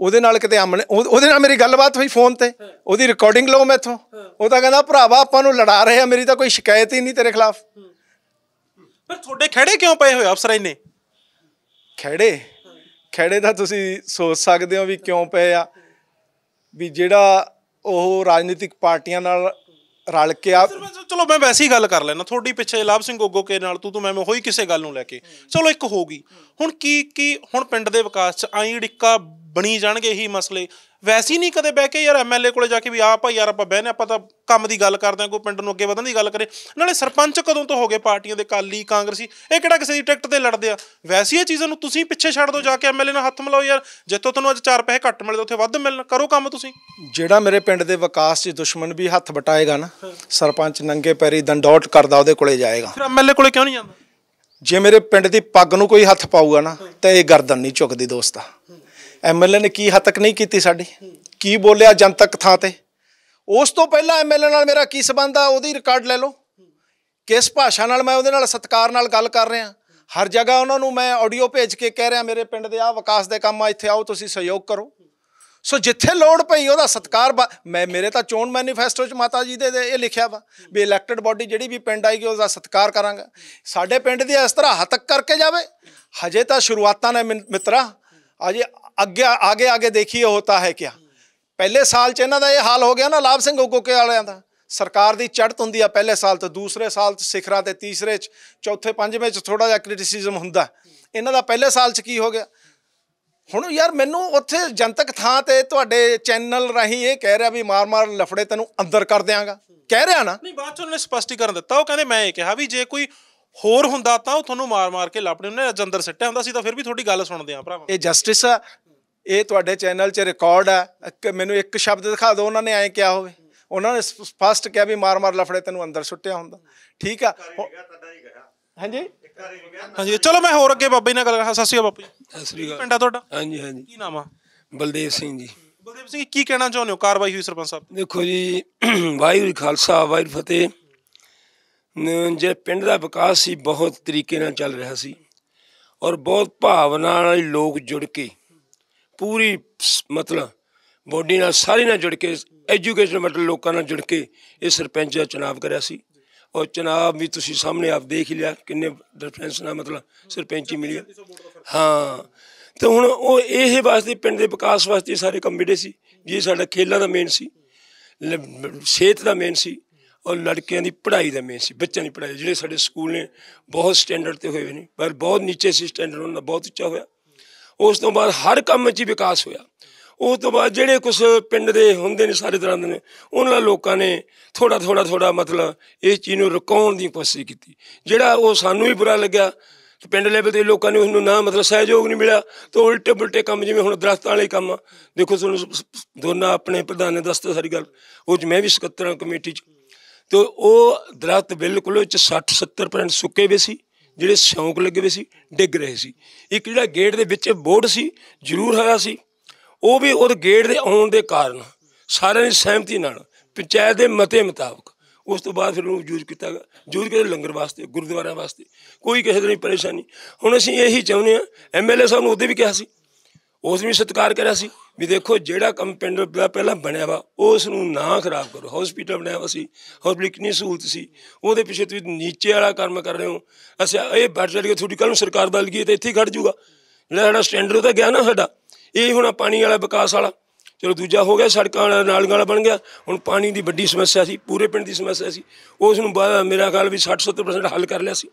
ਉਹਦੇ ਨਾਲ ਕਿਤੇ ਆਮਣੇ ਉਹਦੇ ਨਾਲ ਮੇਰੀ ਗੱਲਬਾਤ ਹੋਈ ਫੋਨ ਤੇ ਉਹਦੀ ਰਿਕਾਰਡਿੰਗ ਲਓ ਮੈਥੋਂ ਉਹ ਤਾਂ ਕਹਿੰਦਾ ਭਰਾਵਾ ਆਪਾਂ ਨੂੰ ਲੜਾ ਰਹੇ ਆ ਮੇਰੀ ਤਾਂ ਕੋਈ ਸ਼ਿਕਾਇਤ ਹੀ ਨਹੀਂ ਤੇਰੇ ਖਿਲਾਫ ਫਿਰ ਤੁਹਾਡੇ ਖੜੇ ਕਿਉਂ ਪਏ ਹੋਏ ਅਫਸਰ ਇਹਨੇ ਖੜੇ ਖੜੇ ਦਾ ਤੁਸੀਂ ਸੋਚ ਸਕਦੇ ਹੋ ਵੀ ਕਿਉਂ ਪਏ ਆ ਵੀ ਜਿਹੜਾ ਉਹ ਰਾਜਨੀਤਿਕ ਪਾਰਟੀਆਂ ਨਾਲ ਰਲ ਕੇ ਆ ਚਲੋ ਮੈਂ ਵੈਸੇ ਹੀ ਗੱਲ ਕਰ ਲੈਣਾ ਤੁਹਾਡੀ ਪਿੱਛੇ ਲਾਭ ਸਿੰਘ ਗੋਗੋ ਕੇ ਨਾਲ ਤੂੰ ਤੂੰ ਮੈਂ ਉਹੀ ਕਿਸੇ ਗੱਲ ਨੂੰ ਲੈ ਕੇ ਚਲੋ ਇੱਕ ਹੋ ਗਈ ਹੁਣ ਕੀ ਕੀ ਹੁਣ ਪਿੰਡ ਦੇ ਵਿਕਾਸ 'ਚ ਆਈ ਡਿੱਕਾ ਬਣੀ ਜਾਣਗੇ ਇਹੀ ਮਸਲੇ ਵੈਸੇ ਨਹੀਂ ਕਦੇ ਬਹਿ ਕੇ ਯਾਰ ਐਮਐਲਏ ਕੋਲੇ ਜਾ ਕੇ ਵੀ ਆ ਭਾਈ ਯਾਰ ਆਪਾਂ ਬਹਿਨੇ ਆਪਾਂ ਤਾਂ ਕੰਮ ਦੀ ਗੱਲ ਕਰਦੇ ਆ ਕੋਈ ਪਿੰਡ ਨੂੰ ਅੱਗੇ ਵਧਣ ਦੀ ਗੱਲ ਕਰੇ ਨਾਲੇ ਸਰਪੰਚ ਕਦੋਂ ਤੋਂ ਹੋ ਗਏ ਪਾਰਟੀਆਂ ਦੇ ਕਾਲੀ ਕਾਂਗਰਸੀ ਇਹ ਕਿਹੜਾ ਕਿਸੇ ਦੀ ਟਿਕਟ ਤੇ ਲੜਦੇ ਆ ਵੈਸੀ ਇਹ ਚੀਜ਼ਾਂ ਨੂੰ ਤੁਸੀਂ ਪਿੱਛੇ ਛੱਡ ਦਿਓ ਜਾ ਕੇ ਐਮਐਲਏ ਨਾਲ ਹੱਥ ਮਿਲਾਓ ਯਾਰ ਜਿੱਥੋਂ ਤੁਹਾਨੂੰ ਅੱਜ 4 ਪੈਸੇ ਘੱਟ ਮਿਲਦੇ ਉੱਥੇ ਵੱਧ ਮਿਲਣ ਕਰੋ ਕੰਮ ਤੁਸੀਂ ਜਿਹੜਾ ਮੇਰੇ ਪਿੰਡ ਦੇ ਵਿਕਾਸ 'ਚ ਦੁਸ਼ਮਣ ਵੀ ਹੱਥ ਵਟਾਏਗਾ ਨਾ ਸਰਪੰਚ ਨੰਗੇ ਪੈਰੀ ਦੰਡੌਟ ਕਰਦਾ ਉਹਦੇ ਕੋਲੇ ਜਾਏਗਾ ਫਿਰ ਐਮਐਲਏ ਕੋਲੇ ਕਿਉਂ ਨਹੀਂ ਜਾਂਦਾ ਜੇ ਮੇਰੇ ਪਿੰਡ ਦੀ ਪੱਗ ਨੂੰ ਕੋਈ ਹੱਥ ਪਾਊਗਾ ਨਾ ਤਾਂ ਇਹ ਗਰਦਨ ਨਹੀਂ ਝੁਕਦੀ ਦੋਸਤਾ ਐਮਐਲਏ ਨੇ ਕੀ ਹੱਦ ਤੱਕ ਨਹੀਂ ਕੀਤੀ ਸਾਡੀ ਕੀ ਬੋਲਿਆ ਜਨਤਕ ਥਾਂ ਤੇ ਉਸ ਤੋਂ ਪਹਿਲਾਂ ਐਮਐਲਏ ਨਾਲ ਮੇਰਾ ਕੀ ਸਬੰਧ ਆ ਉਹਦੀ ਰਿਕਾਰਡ ਲੈ ਲਓ ਕਿਸ ਭਾਸ਼ਾ ਨਾਲ ਮੈਂ ਉਹਦੇ ਨਾਲ ਸਤਕਾਰ ਨਾਲ ਗੱਲ ਕਰ ਰਿਹਾ ਹਰ ਜਗ੍ਹਾ ਉਹਨਾਂ ਨੂੰ ਮੈਂ ਆਡੀਓ ਭੇਜ ਕੇ ਕਹਿ ਰਿਹਾ ਮੇਰੇ ਪਿੰਡ ਦੇ ਆ ਵਿਕਾਸ ਦੇ ਕੰਮ ਆ ਇੱਥੇ ਆਓ ਤੁਸੀਂ ਸਹਿਯੋਗ ਕਰੋ ਸੋ ਜਿੱਥੇ ਲੋੜ ਪਈ ਉਹਦਾ ਸਤਕਾਰ ਮੈਂ ਮੇਰੇ ਤਾਂ ਚੋਣ ਮੈਨੀਫੈਸਟੋ 'ਚ ਮਾਤਾ ਜੀ ਦੇ ਇਹ ਲਿਖਿਆ ਵਾ ਵੀ ਇਲੈਕਟਡ ਬਾਡੀ ਜਿਹੜੀ ਵੀ ਪਿੰਡ ਆਏਗੀ ਉਹਦਾ ਸਤਕਾਰ ਕਰਾਂਗਾ ਸਾਡੇ ਪਿੰਡ ਦੀ ਇਸ ਤਰ੍ਹਾਂ ਹੱਤਕ ਕਰਕੇ ਜਾਵੇ ਹਜੇ ਤਾਂ ਸ਼ੁਰੂਆਤਾਂ ਨੇ ਮਿੱਤਰਾ ਅਜੇ ਅੱਗੇ ਆਗੇ ਆਗੇ ਦੇਖੀਏ ਹੋਤਾ ਹੈ ਕਿਆ ਪਹਿਲੇ ਸਾਲ ਚ ਇਹਨਾਂ ਦਾ ਇਹ ਹਾਲ ਹੋ ਗਿਆ ਨਾ ਲਾਭ ਸਿੰਘ ਗੋਕੇ ਵਾਲਿਆਂ ਦਾ ਸਰਕਾਰ ਦੀ ਚੜਤ ਹੁੰਦੀ ਆ ਪਹਿਲੇ ਸਾਲ ਤੇ ਦੂਸਰੇ ਸਾਲ ਚ ਸਿਖਰਾਂ ਤੇ ਤੀਸਰੇ ਚ ਚੌਥੇ ਪੰਜਵੇਂ ਚ ਥੋੜਾ ਜਿਹਾ ਕ੍ਰਿਟਿਸਿਜ਼ਮ ਹੁੰਦਾ ਇਹਨਾਂ ਦਾ ਪਹਿਲੇ ਸਾਲ ਚ ਕੀ ਹੋ ਗਿਆ ਹੁਣ ਯਾਰ ਮੈਨੂੰ ਉੱਥੇ ਜਨਤਕ ਥਾਂ ਤੇ ਤੁਹਾਡੇ ਚੈਨਲ ਰਾਹੀਂ ਇਹ ਕਹਿ ਰਿਹਾ ਵੀ ਮਾਰ-ਮਾਰ ਲਫੜੇ ਤੈਨੂੰ ਅੰਦਰ ਕਰ ਦੇਵਾਂਗਾ ਕਹਿ ਰਿਹਾ ਨਾ ਨਹੀਂ ਬਾਅਦ ਚ ਉਹਨੇ ਸਪਸ਼ਟੀਕਰਨ ਦਿੱਤਾ ਉਹ ਕਹਿੰਦੇ ਮੈਂ ਇਹ ਕਿਹਾ ਵੀ ਜੇ ਕੋਈ ਹੋਰ ਹੁੰਦਾ ਤਾਂ ਉਹ ਤੁਹਾਨੂੰ ਮਾਰ-ਮਾਰ ਕੇ ਲਾਪਣੇ ਉਹਨੇ ਅੰਦਰ ਸਿੱਟਿਆ ਹੁੰਦਾ ਸੀ ਤਾਂ ਫਿਰ ਵੀ ਤੁਹਾਡੀ ਗੱਲ ਸੁਣਦੇ ਆ ਭਰਾਵਾ ਇਹ ਜਸਟਿਸ ਆ ਇਹ ਤੁਹਾਡੇ ਚੈਨਲ 'ਚ ਰਿਕਾਰਡ ਹੈ ਕਿ ਮੈਨੂੰ ਇੱਕ ਸ਼ਬਦ ਦਿਖਾ ਦਿਓ ਉਹਨਾਂ ਨੇ ਐਂ ਕਿਹਾ ਹੋਵੇ ਉਹਨਾਂ ਨੇ ਸਪਸ਼ਟ ਕਿਹਾ ਵੀ ਮਾਰ-ਮਾਰ ਲਫੜੇ ਤੈਨੂੰ ਅੰਦਰ ਸੁੱਟਿਆ ਹੁੰਦਾ ਠੀਕ ਆ ਹਾਂਜੀ ਹਾਂਜੀ ਚਲੋ ਮੈਂ ਹੋਰ ਅੱਗੇ ਬਾਬੇ ਨਾਲ ਗੱਲ ਕਰਾਂ ਸਤਿ ਸ਼੍ਰੀ ਅਕਾਲ ਬਾਬਾ ਜੀ ਸਤਿ ਸ਼੍ਰੀ ਅਕਾਲ ਪਿੰਡਾ ਤੁਹਾਡਾ ਹਾਂਜੀ ਹਾਂਜੀ ਕੀ ਨਾਮ ਆ ਬਲਦੇਵ ਸਿੰਘ ਜੀ ਬਲਦੇਵ ਸਿੰਘ ਕੀ ਕਹਿਣਾ ਚਾਹੁੰਦੇ ਹੋ ਕਾਰਵਾਈ ਹੋਈ ਸਰਪੰਚ ਸਾਹਿਬ ਦੇਖੋ ਜੀ ਵਾਹਿਗੁਰੂ ਖਾਲਸਾ ਵਾਹਿਗੁਰੂ ਫਤਿਹ ਜੇ ਪਿੰਡ ਦਾ ਵਿਕਾਸ ਸੀ ਬਹੁਤ ਤਰੀਕੇ ਨਾਲ ਚੱਲ ਰਿਹਾ ਸੀ ਔਰ ਬਹੁਤ ਭਾਵਨਾ ਨਾਲ ਲੋਕ ਜੁੜ ਕੇ ਪੂਰੀ ਮਤਲਬ ਬੋਡੀ ਨਾਲ ਸਾਰੇ ਨਾਲ ਜੁੜ ਕੇ ਐਜੂਕੇਸ਼ਨ ਮਤਲਬ ਲੋਕਾਂ ਨਾਲ ਜੁੜ ਕੇ ਇਹ ਸਰਪੰਚ ਦਾ ਚੁਣਾਵ ਕਰਿਆ ਸੀ ਔਰ ਚੁਣਾਵ ਵੀ ਤੁਸੀਂ ਸਾਹਮਣੇ ਆਪ ਦੇਖ ਲਿਆ ਕਿੰਨੇ ਡਿਫਰੈਂਸ ਨਾਲ ਮਤਲਬ ਸਰਪੰਚੀ ਮਿਲੀ ਹਾਂ ਤੇ ਹੁਣ ਉਹ ਇਹ ਵਾਸਤੇ ਪਿੰਡ ਦੇ ਵਿਕਾਸ ਵਾਸਤੇ ਸਾਰੇ ਕੰਮ ਮਿਲੇ ਸੀ ਜੀ ਸਾਡਾ ਖੇਲਾਂ ਦਾ ਮੇਨ ਸੀ ਸਿਹਤ ਦਾ ਮੇਨ ਸੀ ਔਰ ਲੜਕਿਆਂ ਦੀ ਪੜ੍ਹਾਈ ਦਾ ਮੇਨ ਸੀ ਬੱਚਿਆਂ ਦੀ ਪੜ੍ਹਾਈ ਜਿਹੜੇ ਸਾਡੇ ਸਕੂਲ ਨੇ ਬਹੁਤ ਸਟੈਂਡਰਡ ਤੇ ਹੋਏ ਨੇ ਪਰ ਬਹੁਤ ਨੀਚੇ ਸੀ ਸਟੈਂਡਰਡ ਉਹਨਾਂ ਦਾ ਬਹੁਤ ਉੱਚਾ ਹੋਇਆ ਉਸ ਤੋਂ ਬਾਅਦ ਹਰ ਕੰਮ 'ਚ ਵਿਕਾਸ ਹੋਇਆ ਉਸ ਤੋਂ ਬਾਅਦ ਜਿਹੜੇ ਕੁਝ ਪਿੰਡ ਦੇ ਹੁੰਦੇ ਨੇ ਸਾਰੇ ਤਰ੍ਹਾਂ ਦੇ ਨੇ ਉਹਨਾਂ ਲੋਕਾਂ ਨੇ ਥੋੜਾ ਥੋੜਾ ਥੋੜਾ ਮਤਲਬ ਇਸ ਚੀਜ਼ ਨੂੰ ਰੁਕਾਉਣ ਦੀ ਕੋਸ਼ਿਸ਼ ਕੀਤੀ ਜਿਹੜਾ ਉਹ ਸਾਨੂੰ ਹੀ ਬੁਰਾ ਲੱਗਿਆ ਪਿੰਡ ਲੈਵਲ ਦੇ ਲੋਕਾਂ ਨੂੰ ਉਹਨੂੰ ਨਾ ਮਤਲਬ ਸਹਿਯੋਗ ਨਹੀਂ ਮਿਲਿਆ ਤਾਂ ਉਲਟੇ ਬੁਲਟੇ ਕੰਮ ਜਿਵੇਂ ਹੁਣ ਦਰਸਤਾਂ ਵਾਲੇ ਕੰਮ ਦੇਖੋ ਤੁਹਾਨੂੰ ਦੋਨਾਂ ਆਪਣੇ ਪ੍ਰਧਾਨ ਨੇ ਦੱਸਤਾ ਸਾਰੀ ਗੱਲ ਉਹ ਜ ਮੈਂ ਵੀ ਸਕੱਤਰਾਂ ਕਮੇਟੀ ਚ ਤੇ ਉਹ ਦਰਸਤ ਬਿਲਕੁਲ ਚ 60 70% ਸੁੱਕੇ ਵੇ ਸੀ ਜਿਹੜੇ ਸ਼ੌਂਕ ਲੱਗੇ ਹੋਏ ਸੀ ਡਿੱਗ ਰਹੇ ਸੀ ਇੱਕ ਜਿਹੜਾ ਗੇਟ ਦੇ ਵਿੱਚ ਬੋਰਡ ਸੀ ਜ਼ਰੂਰ ਹੋਇਆ ਸੀ ਉਹ ਵੀ ਉਹ ਗੇਟ ਦੇ ਆਉਣ ਦੇ ਕਾਰਨ ਸਾਰਿਆਂ ਦੀ ਸਹਿਮਤੀ ਨਾਲ ਪੰਚਾਇਤ ਦੇ ਮਤੇ ਮੁਤਾਬਕ ਉਸ ਤੋਂ ਬਾਅਦ ਫਿਰ ਉਹ ਜੂਜ ਕੀਤਾ ਜੂਜ ਕੇ ਲੰਗਰ ਵਾਸਤੇ ਗੁਰਦੁਆਰਿਆਂ ਵਾਸਤੇ ਕੋਈ ਕਿਸੇ ਦੀ ਨਹੀਂ ਪਰੇਸ਼ਾਨੀ ਹੁਣ ਅਸੀਂ ਇਹੀ ਚਾਹੁੰਦੇ ਆ ਐਮਐਲਏ ਸਾਹਿਬ ਨੂੰ ਉਹਦੇ ਵੀ ਕਿਹਾ ਸੀ ਉਸ ਵੀ ਸਤਿਕਾਰ ਕਰਿਆ ਸੀ ਵੀ ਦੇਖੋ ਜਿਹੜਾ ਕੰਮ ਪਿੰਡ ਦਾ ਪਹਿਲਾਂ ਬਣਿਆ ਵਾ ਉਸ ਨੂੰ ਨਾ ਖਰਾਬ ਕਰੋ ਹਸਪੀਟਲ ਬਣਿਆ ਵਾ ਸੀ ਹਸਪੀਟਲ ਕਿੰਨੀ ਸਹੂਲਤ ਸੀ ਉਹਦੇ ਪਿੱਛੇ ਤੁਸੀਂ ਨੀਚੇ ਵਾਲਾ ਕੰਮ ਕਰ ਰਹੇ ਹੋ ਅੱਛਾ ਇਹ ਬੜ ਜਿਹੜੀ ਤੁਹਾਡੀ ਕੱਲ ਨੂੰ ਸਰਕਾਰ ਬਦਲ ਗਈ ਤੇ ਇੱਥੇ ਖੜ ਜੂਗਾ ਜਿਹੜਾ ਸਾਡਾ ਸਟੈਂਡਰਡ ਉਹ ਤਾਂ ਗਿਆ ਨਾ ਸਾਡਾ ਇਹ ਹੁਣ ਪਾਣੀ ਵਾਲਾ ਵਿਕਾਸ ਵਾਲਾ ਚਲੋ ਦੂਜਾ ਹੋ ਗਿਆ ਸੜਕਾਂ ਵਾਲਾ ਨਾਲੀਆਂ ਵਾਲਾ ਬਣ ਗਿਆ ਹੁਣ ਪਾਣੀ ਦੀ ਵੱਡੀ ਸਮੱਸਿਆ ਸੀ ਪੂਰੇ ਪਿੰਡ ਦੀ ਸਮੱਸਿਆ ਸੀ ਉਸ ਨੂੰ ਮੇਰਾ ਖਿਆਲ ਵੀ 60 70% ਹੱਲ ਕਰ ਲਿਆ ਸੀ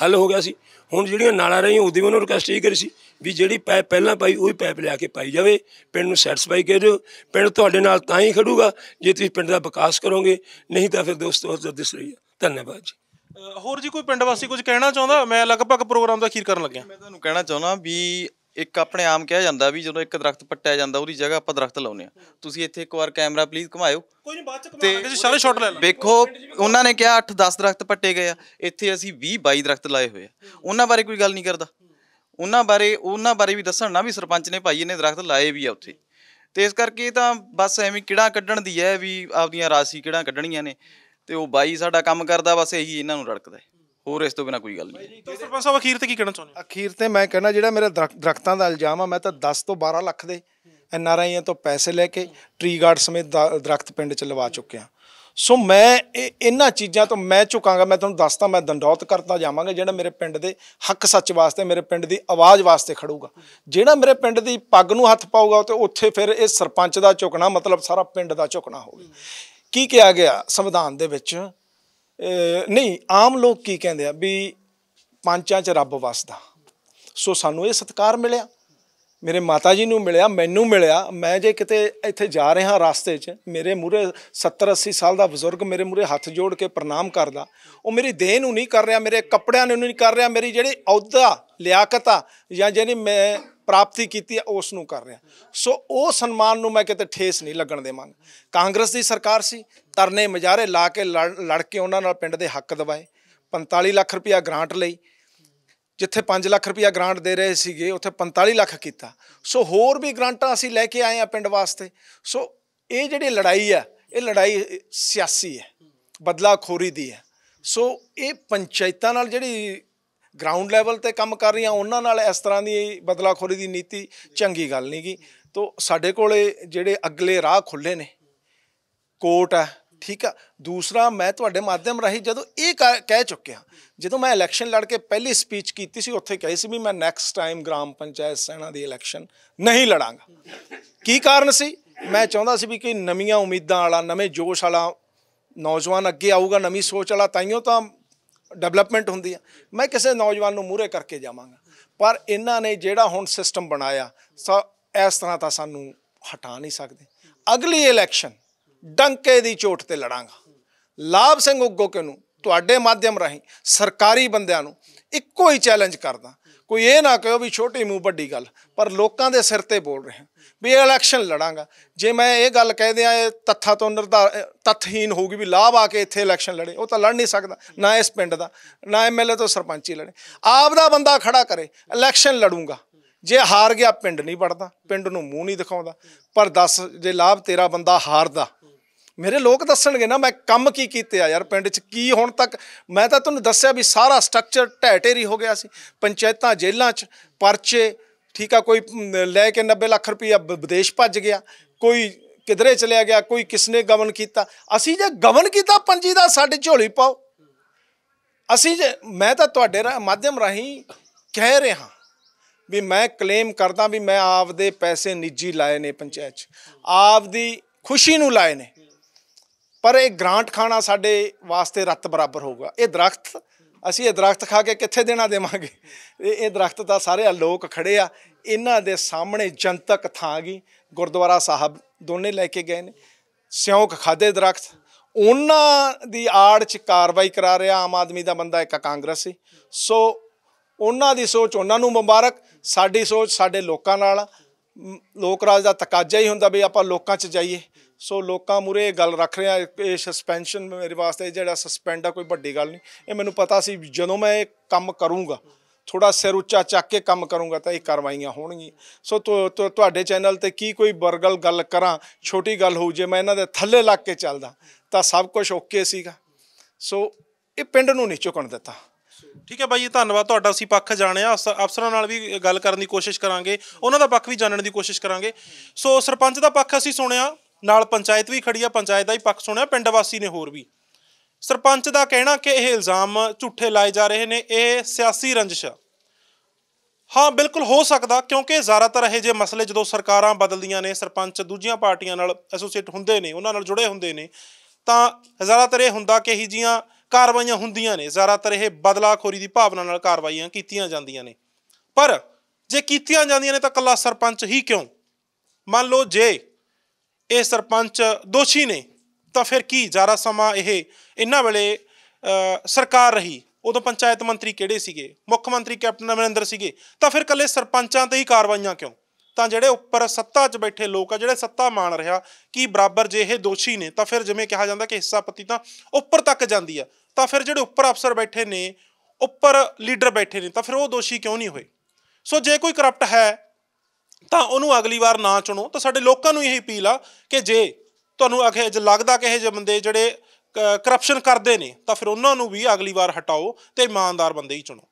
ਹੱਲ ਹੋ ਗਿਆ ਸੀ ਹੁਣ ਜਿਹੜੀਆਂ ਨਾਲਾਂ ਰਹੀਆਂ ਉਹਦੀ ਉਹਨਾਂ ਰਿਕਵੈਸਟ ਹੀ ਕਰੀ ਸੀ ਵੀ ਜਿਹੜੀ ਪਾਈ ਪਹਿਲਾਂ ਪਾਈ ਉਹੀ ਪਾਈਪ ਲਿਆ ਕੇ ਪਾਈ ਜਾਵੇ ਪਿੰਡ ਨੂੰ ਸੈਟੀਸਫਾਈ ਕਰ ਦਿਓ ਪਿੰਡ ਤੁਹਾਡੇ ਨਾਲ ਤਾਂ ਹੀ ਖੜੂਗਾ ਜੇ ਤੁਸੀਂ ਪਿੰਡ ਦਾ ਵਿਕਾਸ ਕਰੋਗੇ ਨਹੀਂ ਤਾਂ ਫਿਰ ਦੋਸਤੋ ਦਿਸ ਰਹੀ ਹੈ ਧੰਨਵਾਦ ਜੀ ਹੋਰ ਜੀ ਕੋਈ ਪਿੰਡ ਵਾਸੀ ਕੁਝ ਕਹਿਣਾ ਚਾਹੁੰਦਾ ਮੈਂ ਲਗਭਗ ਪ੍ਰੋਗਰਾਮ ਦਾ ਅਖੀਰ ਕਰਨ ਲੱਗਿਆ ਮੈਂ ਤੁਹਾਨੂੰ ਕਹਿਣਾ ਚਾਹੁੰਦਾ ਵੀ ਇੱਕ ਆਪਣੇ ਆਮ ਕਿਹਾ ਜਾਂਦਾ ਵੀ ਜਦੋਂ ਇੱਕ ਦਰਖਤ ਪੱਟਿਆ ਜਾਂਦਾ ਉਹਦੀ ਜਗ੍ਹਾ ਆਪਾਂ ਦਰਖਤ ਲਾਉਨੇ ਆ ਤੁਸੀਂ ਇੱਥੇ ਇੱਕ ਵਾਰ ਕੈਮਰਾ ਪਲੀਜ਼ ਘੁਮਾਇਓ ਕੋਈ ਨਹੀਂ ਬਾਅਦ ਚ ਘੁਮਾਵਾਂਗੇ ਤੁਸੀਂ ਸਾਰੇ ਸ਼ਾਟ ਲੈ ਲਓ ਵੇਖੋ ਉਹਨਾਂ ਨੇ ਕਿਹਾ 8-10 ਦਰਖਤ ਪੱਟੇ ਗਏ ਆ ਇੱਥੇ ਅਸੀਂ 20-22 ਦਰਖਤ ਲਾਏ ਹੋਏ ਆ ਉਹਨਾਂ ਬਾਰੇ ਕੋਈ ਗੱਲ ਨਹੀਂ ਕਰਦਾ ਉਹਨਾਂ ਬਾਰੇ ਉਹਨਾਂ ਬਾਰੇ ਵੀ ਦੱਸਣ ਨਾ ਵੀ ਸਰਪੰਚ ਨੇ ਭਾਈ ਇਹਨੇ ਦਰਖਤ ਲਾਏ ਵੀ ਆ ਉੱਥੇ ਤੇ ਇਸ ਕਰਕੇ ਤਾਂ ਬਸ ਐਵੇਂ ਕਿੜਾ ਕੱਢਣ ਦੀ ਐ ਵੀ ਆਪਦੀਆਂ ਰਾਸੀ ਕਿੜਾ ਕੱਢਣੀਆਂ ਨੇ ਤੇ ਉਹ ਬਾਈ ਸਾਡਾ ਕੰਮ ਕਰਦਾ ਬਸ ਇਹੀ ਇਹਨਾਂ ਨੂੰ ਰੜਕਦਾ ਹੋਰ ਇਸ ਤੋਂ ਬਿਨਾ ਕੋਈ ਗੱਲ ਨਹੀਂ ਤਾਂ ਸਰਪੰਚ ਸਾਹਿਬ ਅਖੀਰ ਤੇ ਕੀ ਕਹਿਣਾ ਚਾਹੁੰਦੇ ਅਖੀਰ ਤੇ ਮੈਂ ਕਹਿੰਦਾ ਜਿਹੜਾ ਮੇਰਾ ਦਰਖਤਾਂ ਦਾ ਇਲਜ਼ਾਮ ਆ ਮੈਂ ਤਾਂ 10 ਤੋਂ 12 ਲੱਖ ਦੇ ਐਨ ਆਰ ਆਈਆਂ ਤੋਂ ਪੈਸੇ ਲੈ ਕੇ ਟ੍ਰੀ ਗਾਰਡ ਸਮੇਤ ਦਰਖਤ ਪਿੰਡ ਚ ਲਵਾ ਚੁੱਕਿਆ ਸੋ ਮੈਂ ਇਹਨਾਂ ਚੀਜ਼ਾਂ ਤੋਂ ਮੈਂ ਚੁਕਾਂਗਾ ਮੈਂ ਤੁਹਾਨੂੰ ਦੱਸਦਾ ਮੈਂ ਦੰਡੌਤ ਕਰਦਾ ਜਾਵਾਂਗਾ ਜਿਹੜਾ ਮੇਰੇ ਪਿੰਡ ਦੇ ਹੱਕ ਸੱਚ ਵਾਸਤੇ ਮੇਰੇ ਪਿੰਡ ਦੀ ਆਵਾਜ਼ ਵਾਸਤੇ ਖੜੂਗਾ ਜਿਹੜਾ ਮੇਰੇ ਪਿੰਡ ਦੀ ਪੱਗ ਨੂੰ ਹੱਥ ਪਾਊਗਾ ਤੇ ਉੱਥੇ ਫਿਰ ਇਹ ਸਰਪੰਚ ਦਾ ਝੁਕਣਾ ਮਤਲਬ ਸਾਰਾ ਪਿੰਡ ਦਾ ਝੁਕਣਾ ਹੋਵੇ ਕੀ ਕਿਹਾ ਗਿਆ ਸੰਵਿਧਾਨ ਦੇ ਵਿੱਚ ਨਹੀਂ ਆਮ ਲੋਕ ਕੀ ਕਹਿੰਦੇ ਆ ਵੀ ਪੰਚਾਂ 'ਚ ਰੱਬ ਵਸਦਾ ਸੋ ਸਾਨੂੰ ਇਹ ਸਤਕਾਰ ਮਿਲਿਆ ਮੇਰੇ ਮਾਤਾ ਜੀ ਨੂੰ ਮਿਲਿਆ ਮੈਨੂੰ ਮਿਲਿਆ ਮੈਂ ਜੇ ਕਿਤੇ ਇੱਥੇ ਜਾ ਰਿਹਾ ਰਸਤੇ 'ਚ ਮੇਰੇ ਮੂਰੇ 70 80 ਸਾਲ ਦਾ ਬਜ਼ੁਰਗ ਮੇਰੇ ਮੂਰੇ ਹੱਥ ਜੋੜ ਕੇ ਪ੍ਰਣਾਮ ਕਰਦਾ ਉਹ ਮੇਰੀ ਦੇਹ ਨੂੰ ਨਹੀਂ ਕਰ ਰਿਹਾ ਮੇਰੇ ਕੱਪੜਿਆਂ ਨੂੰ ਨਹੀਂ ਕਰ ਰਿਹਾ ਮੇਰੀ ਜਿਹੜੀ ਅਹੁਦਾ ਲਿਆਕਤ ਆ ਜਾਂ ਜਿਹੜੀ ਮੈਂ ਪ੍ਰਾਪਤੀ ਕੀਤੀ ਹੈ ਉਸ ਨੂੰ ਕਰ ਰਿਹਾ ਸੋ ਉਹ ਸਨਮਾਨ ਨੂੰ ਮੈਂ ਕਿਤੇ ਠੇਸ ਨਹੀਂ ਲੱਗਣ ਦੇਵਾਂਗਾ ਕਾਂਗਰਸ ਦੀ ਸਰਕਾਰ ਸੀ ਤਰਨੇ ਮਜਾਰੇ ਲਾ ਕੇ ਲੜ ਕੇ ਉਹਨਾਂ ਨਾਲ ਪਿੰਡ ਦੇ ਹੱਕ ਦਵਾਏ 45 ਲੱਖ ਰੁਪਇਆ ਗ੍ਰਾਂਟ ਲਈ ਜਿੱਥੇ 5 ਲੱਖ ਰੁਪਇਆ ਗ੍ਰਾਂਟ ਦੇ ਰਹੇ ਸੀਗੇ ਉੱਥੇ 45 ਲੱਖ ਕੀਤਾ ਸੋ ਹੋਰ ਵੀ ਗ੍ਰਾਂਟਾਂ ਅਸੀਂ ਲੈ ਕੇ ਆਏ ਆ ਪਿੰਡ ਵਾਸਤੇ ਸੋ ਇਹ ਜਿਹੜੀ ਲੜਾਈ ਆ ਇਹ ਲੜਾਈ ਸਿਆਸੀ ਹੈ ਬਦਲਾਖੋਰੀ ਦੀ ਹੈ ਸੋ ਇਹ ਪੰਚਾਇਤਾਂ ਨਾਲ ਜਿਹੜੀ ਗਰਾਊਂਡ ਲੈਵਲ ਤੇ ਕੰਮ ਕਰ ਰਹੀਆਂ ਉਹਨਾਂ ਨਾਲ ਇਸ ਤਰ੍ਹਾਂ ਦੀ ਬਦਲਾਖੋਰੀ ਦੀ ਨੀਤੀ ਚੰਗੀ ਗੱਲ ਨਹੀਂ ਗਈ ਤੋ ਸਾਡੇ ਕੋਲੇ ਜਿਹੜੇ ਅਗਲੇ ਰਾਹ ਖੁੱਲੇ ਨੇ ਕੋਰਟ ਆ ਠੀਕ ਆ ਦੂਸਰਾ ਮੈਂ ਤੁਹਾਡੇ ਮਾਧਿਅਮ ਰਾਹੀਂ ਜਦੋਂ ਇਹ ਕਹਿ ਚੁੱਕਿਆ ਜਦੋਂ ਮੈਂ ਇਲੈਕਸ਼ਨ ਲੜ ਕੇ ਪਹਿਲੀ ਸਪੀਚ ਕੀਤੀ ਸੀ ਉੱਥੇ ਕਹੀ ਸੀ ਵੀ ਮੈਂ ਨੈਕਸਟ ਟਾਈਮ ਗ੍ਰਾਮ ਪੰਚਾਇਤ ਸੈਣਾ ਦੀ ਇਲੈਕਸ਼ਨ ਨਹੀਂ ਲੜਾਂਗਾ ਕੀ ਕਾਰਨ ਸੀ ਮੈਂ ਚਾਹੁੰਦਾ ਸੀ ਵੀ ਕੋਈ ਨਵੀਆਂ ਉਮੀਦਾਂ ਵਾਲਾ ਨਵੇਂ ਜੋਸ਼ ਵਾਲਾ ਨੌਜਵਾਨ ਅੱਗੇ ਆਊਗਾ ਨਵੀਂ ਸੋਚ ਵਾਲਾ ਤਾਈਓ ਤਾਂ ਡਿਵੈਲਪਮੈਂਟ ਹੁੰਦੀ ਆ ਮੈਂ ਕਿਸੇ ਨੌਜਵਾਨ ਨੂੰ ਮੂਹਰੇ ਕਰਕੇ ਜਾਵਾਂਗਾ ਪਰ ਇਹਨਾਂ ਨੇ ਜਿਹੜਾ ਹੁਣ ਸਿਸਟਮ ਬਣਾਇਆ ਸੋ ਇਸ ਤਰ੍ਹਾਂ ਤਾਂ ਸਾਨੂੰ ਹਟਾ ਨਹੀਂ ਸਕਦੇ ਅਗਲੀ ਇਲੈਕਸ਼ਨ ਡੰਕੇ ਦੀ ਝੋਟ ਤੇ ਲੜਾਂਗਾ ਲਾਭ ਸਿੰਘ ਉਗੋਕੇ ਨੂੰ ਤੁਹਾਡੇ ਮਾਧਿਅਮ ਰਾਹੀਂ ਸਰਕਾਰੀ ਬੰਦਿਆਂ ਨੂੰ ਇੱਕੋ ਹੀ ਚੈਲੰਜ ਕਰਦਾ ਕੋਈ ਇਹ ਨਾ ਕਹੋ ਵੀ ਛੋਟੀ ਮੂੰਹ ਵੱਡੀ ਗੱਲ ਪਰ ਲੋਕਾਂ ਦੇ ਸਿਰ ਤੇ ਬੋਲ ਰਹੇ ਵੀ ਵੀ ਇਲੈਕਸ਼ਨ ਲੜਾਂਗਾ ਜੇ ਮੈਂ ਇਹ ਗੱਲ ਕਹਿ ਦਿਆਂ ਇਹ ਤੱਥਾਂ ਤੋਂ ਨਿਰਧਾਰ ਤੱਥਹੀਨ ਹੋਊਗੀ ਵੀ ਲਾਭ ਆ ਕੇ ਇੱਥੇ ਇਲੈਕਸ਼ਨ ਲੜੇ ਉਹ ਤਾਂ ਲੜ ਨਹੀਂ ਸਕਦਾ ਨਾ ਇਸ ਪਿੰਡ ਦਾ ਨਾ ਐਮਐਲਏ ਤੋਂ ਸਰਪੰਚੀ ਲੜੇ ਆਪ ਦਾ ਬੰਦਾ ਖੜਾ ਕਰੇ ਇਲੈਕਸ਼ਨ ਲੜੂੰਗਾ ਜੇ ਹਾਰ ਗਿਆ ਪਿੰਡ ਨਹੀਂ ਵੜਦਾ ਪਿੰਡ ਨੂੰ ਮੂੰਹ ਨਹੀਂ ਦਿਖਾਉਂਦਾ ਪਰ ਦੱਸ ਜੇ ਲਾਭ ਤੇਰਾ ਬੰਦਾ ਹਾਰਦਾ ਮੇਰੇ ਲੋਕ ਦੱਸਣਗੇ ਨਾ ਮੈਂ ਕੰਮ ਕੀ ਕੀਤੇ ਆ ਯਾਰ ਪਿੰਡ 'ਚ ਕੀ ਹੁਣ ਤੱਕ ਮੈਂ ਤਾਂ ਤੁਹਾਨੂੰ ਦੱਸਿਆ ਵੀ ਸਾਰਾ ਸਟਰਕਚਰ ਢਹਿ ਹੋ ਗਿਆ ਸੀ ਪੰਚਾਇਤਾਂ ਜੇਲ੍ਹਾਂ 'ਚ ਪਰਚੇ ਠੀਕ ਆ ਕੋਈ ਲੈ ਕੇ 90 ਲੱਖ ਰੁਪਇਆ ਵਿਦੇਸ਼ ਭੱਜ ਗਿਆ ਕੋਈ ਕਿਧਰੇ ਚਲਿਆ ਗਿਆ ਕੋਈ ਕਿਸਨੇ ਗਵਨ ਕੀਤਾ ਅਸੀਂ ਜੇ ਗਵਨ ਕੀਤਾ ਪੰਜੀ ਦਾ ਸਾਡੇ ਝੋਲੀ ਪਾਓ ਅਸੀਂ ਜੇ ਮੈਂ ਤਾਂ ਤੁਹਾਡੇ ਮਾਧਿਅਮ ਰਾਹੀਂ ਕਹਿ ਰਿਹਾ ਵੀ ਮੈਂ ਕਲੇਮ ਕਰਦਾ ਵੀ ਮੈਂ ਆਪਦੇ ਪੈਸੇ ਨਿੱਜੀ ਲਾਏ ਨੇ ਪੰਚਾਇਤ ਚ ਆਪਦੀ ਖੁਸ਼ੀ ਨੂੰ ਲਾਏ ਨੇ ਪਰ ਇਹ ਗ੍ਰਾਂਟ ਖਾਣਾ ਸਾਡੇ ਵਾਸਤੇ ਰੱਤ ਬਰਾਬਰ ਹੋਊਗਾ ਇਹ ਦਰਖਤ ਅਸੀਂ ਇਹ ਦਰਖਤ ਖਾ ਕੇ ਕਿੱਥੇ ਦੇਣਾ ਦੇਵਾਂਗੇ ਇਹ ਦਰਖਤ ਤਾਂ ਸਾਰੇ ਲੋਕ ਖੜੇ ਆ ਇਹਨਾਂ ਦੇ ਸਾਹਮਣੇ ਜਨਤਕ ਥਾਂ ਗਈ ਗੁਰਦੁਆਰਾ ਸਾਹਿਬ ਦੋਨੇ ਲੈ ਕੇ ਗਏ ਨੇ ਸਿਉਂਕ ਖਾਦੇ ਦਰਖਤ ਉਹਨਾਂ ਦੀ ਆੜ 'ਚ ਕਾਰਵਾਈ ਕਰਾ ਰਿਹਾ ਆਮ ਆਦਮੀ ਦਾ ਬੰਦਾ ਇੱਕ ਕਾਂਗਰਸੀ ਸੋ ਉਹਨਾਂ ਦੀ ਸੋਚ ਉਹਨਾਂ ਨੂੰ ਮੁਬਾਰਕ ਸਾਡੀ ਸੋਚ ਸਾਡੇ ਲੋਕਾਂ ਨਾਲ ਲੋਕ ਰਾਜ ਦਾ ਤਕਾਜ਼ਾ ਹੀ ਹੁੰਦਾ ਵੀ ਆਪਾਂ ਲੋਕਾਂ 'ਚ ਜਾਈਏ ਸੋ ਲੋਕਾਂ ਮੂਰੇ ਇਹ ਗੱਲ ਰੱਖ ਰਿਹਾ ਇਹ ਸਸਪੈਂਸ਼ਨ ਮੇਰੇ ਵਾਸਤੇ ਜਿਹੜਾ ਸਸਪੈਂਡ ਆ ਕੋਈ ਵੱਡੀ ਗੱਲ ਨਹੀਂ ਇਹ ਮੈਨੂੰ ਪਤਾ ਸੀ ਜਦੋਂ ਮੈਂ ਇਹ ਕੰਮ ਕਰੂੰਗਾ ਥੋੜਾ ਸਿਰ ਉੱਚਾ ਚੱਕ ਕੇ ਕੰਮ ਕਰੂੰਗਾ ਤਾਂ ਇਹ ਕਾਰਵਾਈਆਂ ਹੋਣਗੀਆਂ ਸੋ ਤੁਹਾਡੇ ਚੈਨਲ ਤੇ ਕੀ ਕੋਈ ਬਰਗਲ ਗੱਲ ਕਰਾਂ ਛੋਟੀ ਗੱਲ ਹੋਊ ਜੇ ਮੈਂ ਇਹਨਾਂ ਦੇ ਥੱਲੇ ਲੱਗ ਕੇ ਚੱਲਦਾ ਤਾਂ ਸਭ ਕੁਝ ਓਕੇ ਸੀਗਾ ਸੋ ਇਹ ਪਿੰਡ ਨੂੰ ਨਹੀਂ ਚੁਕਣ ਦਿੱਤਾ ਠੀਕ ਹੈ ਬਾਈ ਧੰਨਵਾਦ ਤੁਹਾਡਾ ਅਸੀਂ ਪੱਖ ਜਾਣਿਆ ਅਫਸਰਾਂ ਨਾਲ ਵੀ ਗੱਲ ਕਰਨ ਦੀ ਕੋਸ਼ਿਸ਼ ਕਰਾਂਗੇ ਉਹਨਾਂ ਦਾ ਪੱਖ ਵੀ ਜਾਣਨ ਦੀ ਕੋਸ਼ਿਸ਼ ਕਰਾਂਗੇ ਸੋ ਸਰਪੰਚ ਦਾ ਪੱਖ ਅਸੀਂ ਸੁਣਿਆ ਨਾਲ ਪੰਚਾਇਤ ਵੀ ਖੜੀ ਆ ਪੰਚਾਇਤ ਦਾ ਹੀ ਪੱਖ ਸੁਣਿਆ ਪਿੰਡ ਵਾਸੀ ਨੇ ਹੋਰ ਵੀ ਸਰਪੰਚ ਦਾ ਕਹਿਣਾ ਕਿ ਇਹ ਇਲਜ਼ਾਮ ਝੂਠੇ ਲਾਏ ਜਾ ਰਹੇ ਨੇ ਇਹ ਸਿਆਸੀ ਰੰਜਿਸ਼ ਆ ਹਾਂ ਬਿਲਕੁਲ ਹੋ ਸਕਦਾ ਕਿਉਂਕਿ ਜ਼ਿਆਦਾਤਰ ਇਹ ਜੇ ਮਸਲੇ ਜਦੋਂ ਸਰਕਾਰਾਂ ਬਦਲਦੀਆਂ ਨੇ ਸਰਪੰਚ ਦੂਜੀਆਂ ਪਾਰਟੀਆਂ ਨਾਲ ਐਸੋਸੀਏਟ ਹੁੰਦੇ ਨੇ ਉਹਨਾਂ ਨਾਲ ਜੁੜੇ ਹੁੰਦੇ ਨੇ ਤਾਂ ਜ਼ਿਆਦਾਤਰ ਇਹ ਹੁੰਦਾ ਕਿ ਇਹ ਜੀਆਂ ਕਾਰਵਾਈਆਂ ਹੁੰਦੀਆਂ ਨੇ ਜ਼ਿਆਦਾਤਰ ਇਹ ਬਦਲਾਖੋਰੀ ਦੀ ਭਾਵਨਾ ਨਾਲ ਕਾਰਵਾਈਆਂ ਕੀਤੀਆਂ ਜਾਂਦੀਆਂ ਨੇ ਪਰ ਜੇ ਕੀਤੀਆਂ ਜਾਂਦੀਆਂ ਨੇ ਤਾਂ ਕੱਲਾ ਸਰਪੰਚ ਹੀ ਕਿਉਂ ਮੰਨ ਲਓ ਜੇ ਇਹ ਸਰਪੰਚ ਦੋਸ਼ੀ ਨੇ ਤਾਂ ਫਿਰ ਕੀ ਜਾਰਾ ਸਮਾਂ ਇਹ ਇੰਨਾ ਵੇਲੇ ਸਰਕਾਰ ਰਹੀ ਉਦੋਂ ਪੰਚਾਇਤ ਮੰਤਰੀ ਕਿਹੜੇ ਸੀਗੇ ਮੁੱਖ ਮੰਤਰੀ ਕੈਪਟਨ ਅਮਰਿੰਦਰ ਸੀਗੇ ਤਾਂ ਫਿਰ ਕੱਲੇ ਸਰਪੰਚਾਂ ਤੇ ਹੀ ਕਾਰਵਾਈਆਂ ਕਿਉਂ ਤਾਂ ਜਿਹੜੇ ਉੱਪਰ ਸੱਤਾ 'ਚ ਬੈਠੇ ਲੋਕ ਆ ਜਿਹੜੇ ਸੱਤਾ ਮਾਣ ਰਿਹਾ ਕਿ ਬਰਾਬਰ ਜੇ ਇਹ ਦੋਸ਼ੀ ਨੇ ਤਾਂ ਫਿਰ ਜਿਵੇਂ ਕਿਹਾ ਜਾਂਦਾ ਕਿ ਹਿੱਸਾਪਤੀ ਤਾਂ ਉੱਪਰ ਤੱਕ ਜਾਂਦੀ ਆ ਤਾਂ ਫਿਰ ਜਿਹੜੇ ਉੱਪਰ ਅਫਸਰ ਬੈਠੇ ਨੇ ਉੱਪਰ ਲੀਡਰ ਬੈਠੇ ਨੇ ਤਾਂ ਫਿਰ ਉਹ ਦੋਸ਼ੀ ਕਿਉਂ ਨਹੀਂ ਹੋਏ ਸੋ ਜੇ ਕੋਈ ਕਰਪਟ ਹੈ ਤਾਂ ਉਹਨੂੰ ਅਗਲੀ ਵਾਰ ਨਾ ਚੁਣੋ ਤਾਂ ਸਾਡੇ ਲੋਕਾਂ ਨੂੰ ਇਹ ਅਪੀਲ ਆ ਕਿ ਜੇ ਤੁਹਾਨੂੰ ਅਖੇ ਜ ਲੱਗਦਾ ਕਿ ਇਹ ਜ ਬੰਦੇ ਜਿਹੜੇ ਕਰਪਸ਼ਨ ਕਰਦੇ ਨੇ ਤਾਂ ਫਿਰ ਉਹਨਾਂ ਨੂੰ ਵੀ ਅਗਲੀ ਵਾਰ ਹਟਾਓ ਤੇ ਇਮਾਨਦਾਰ ਬੰਦੇ ਹੀ ਚੁਣੋ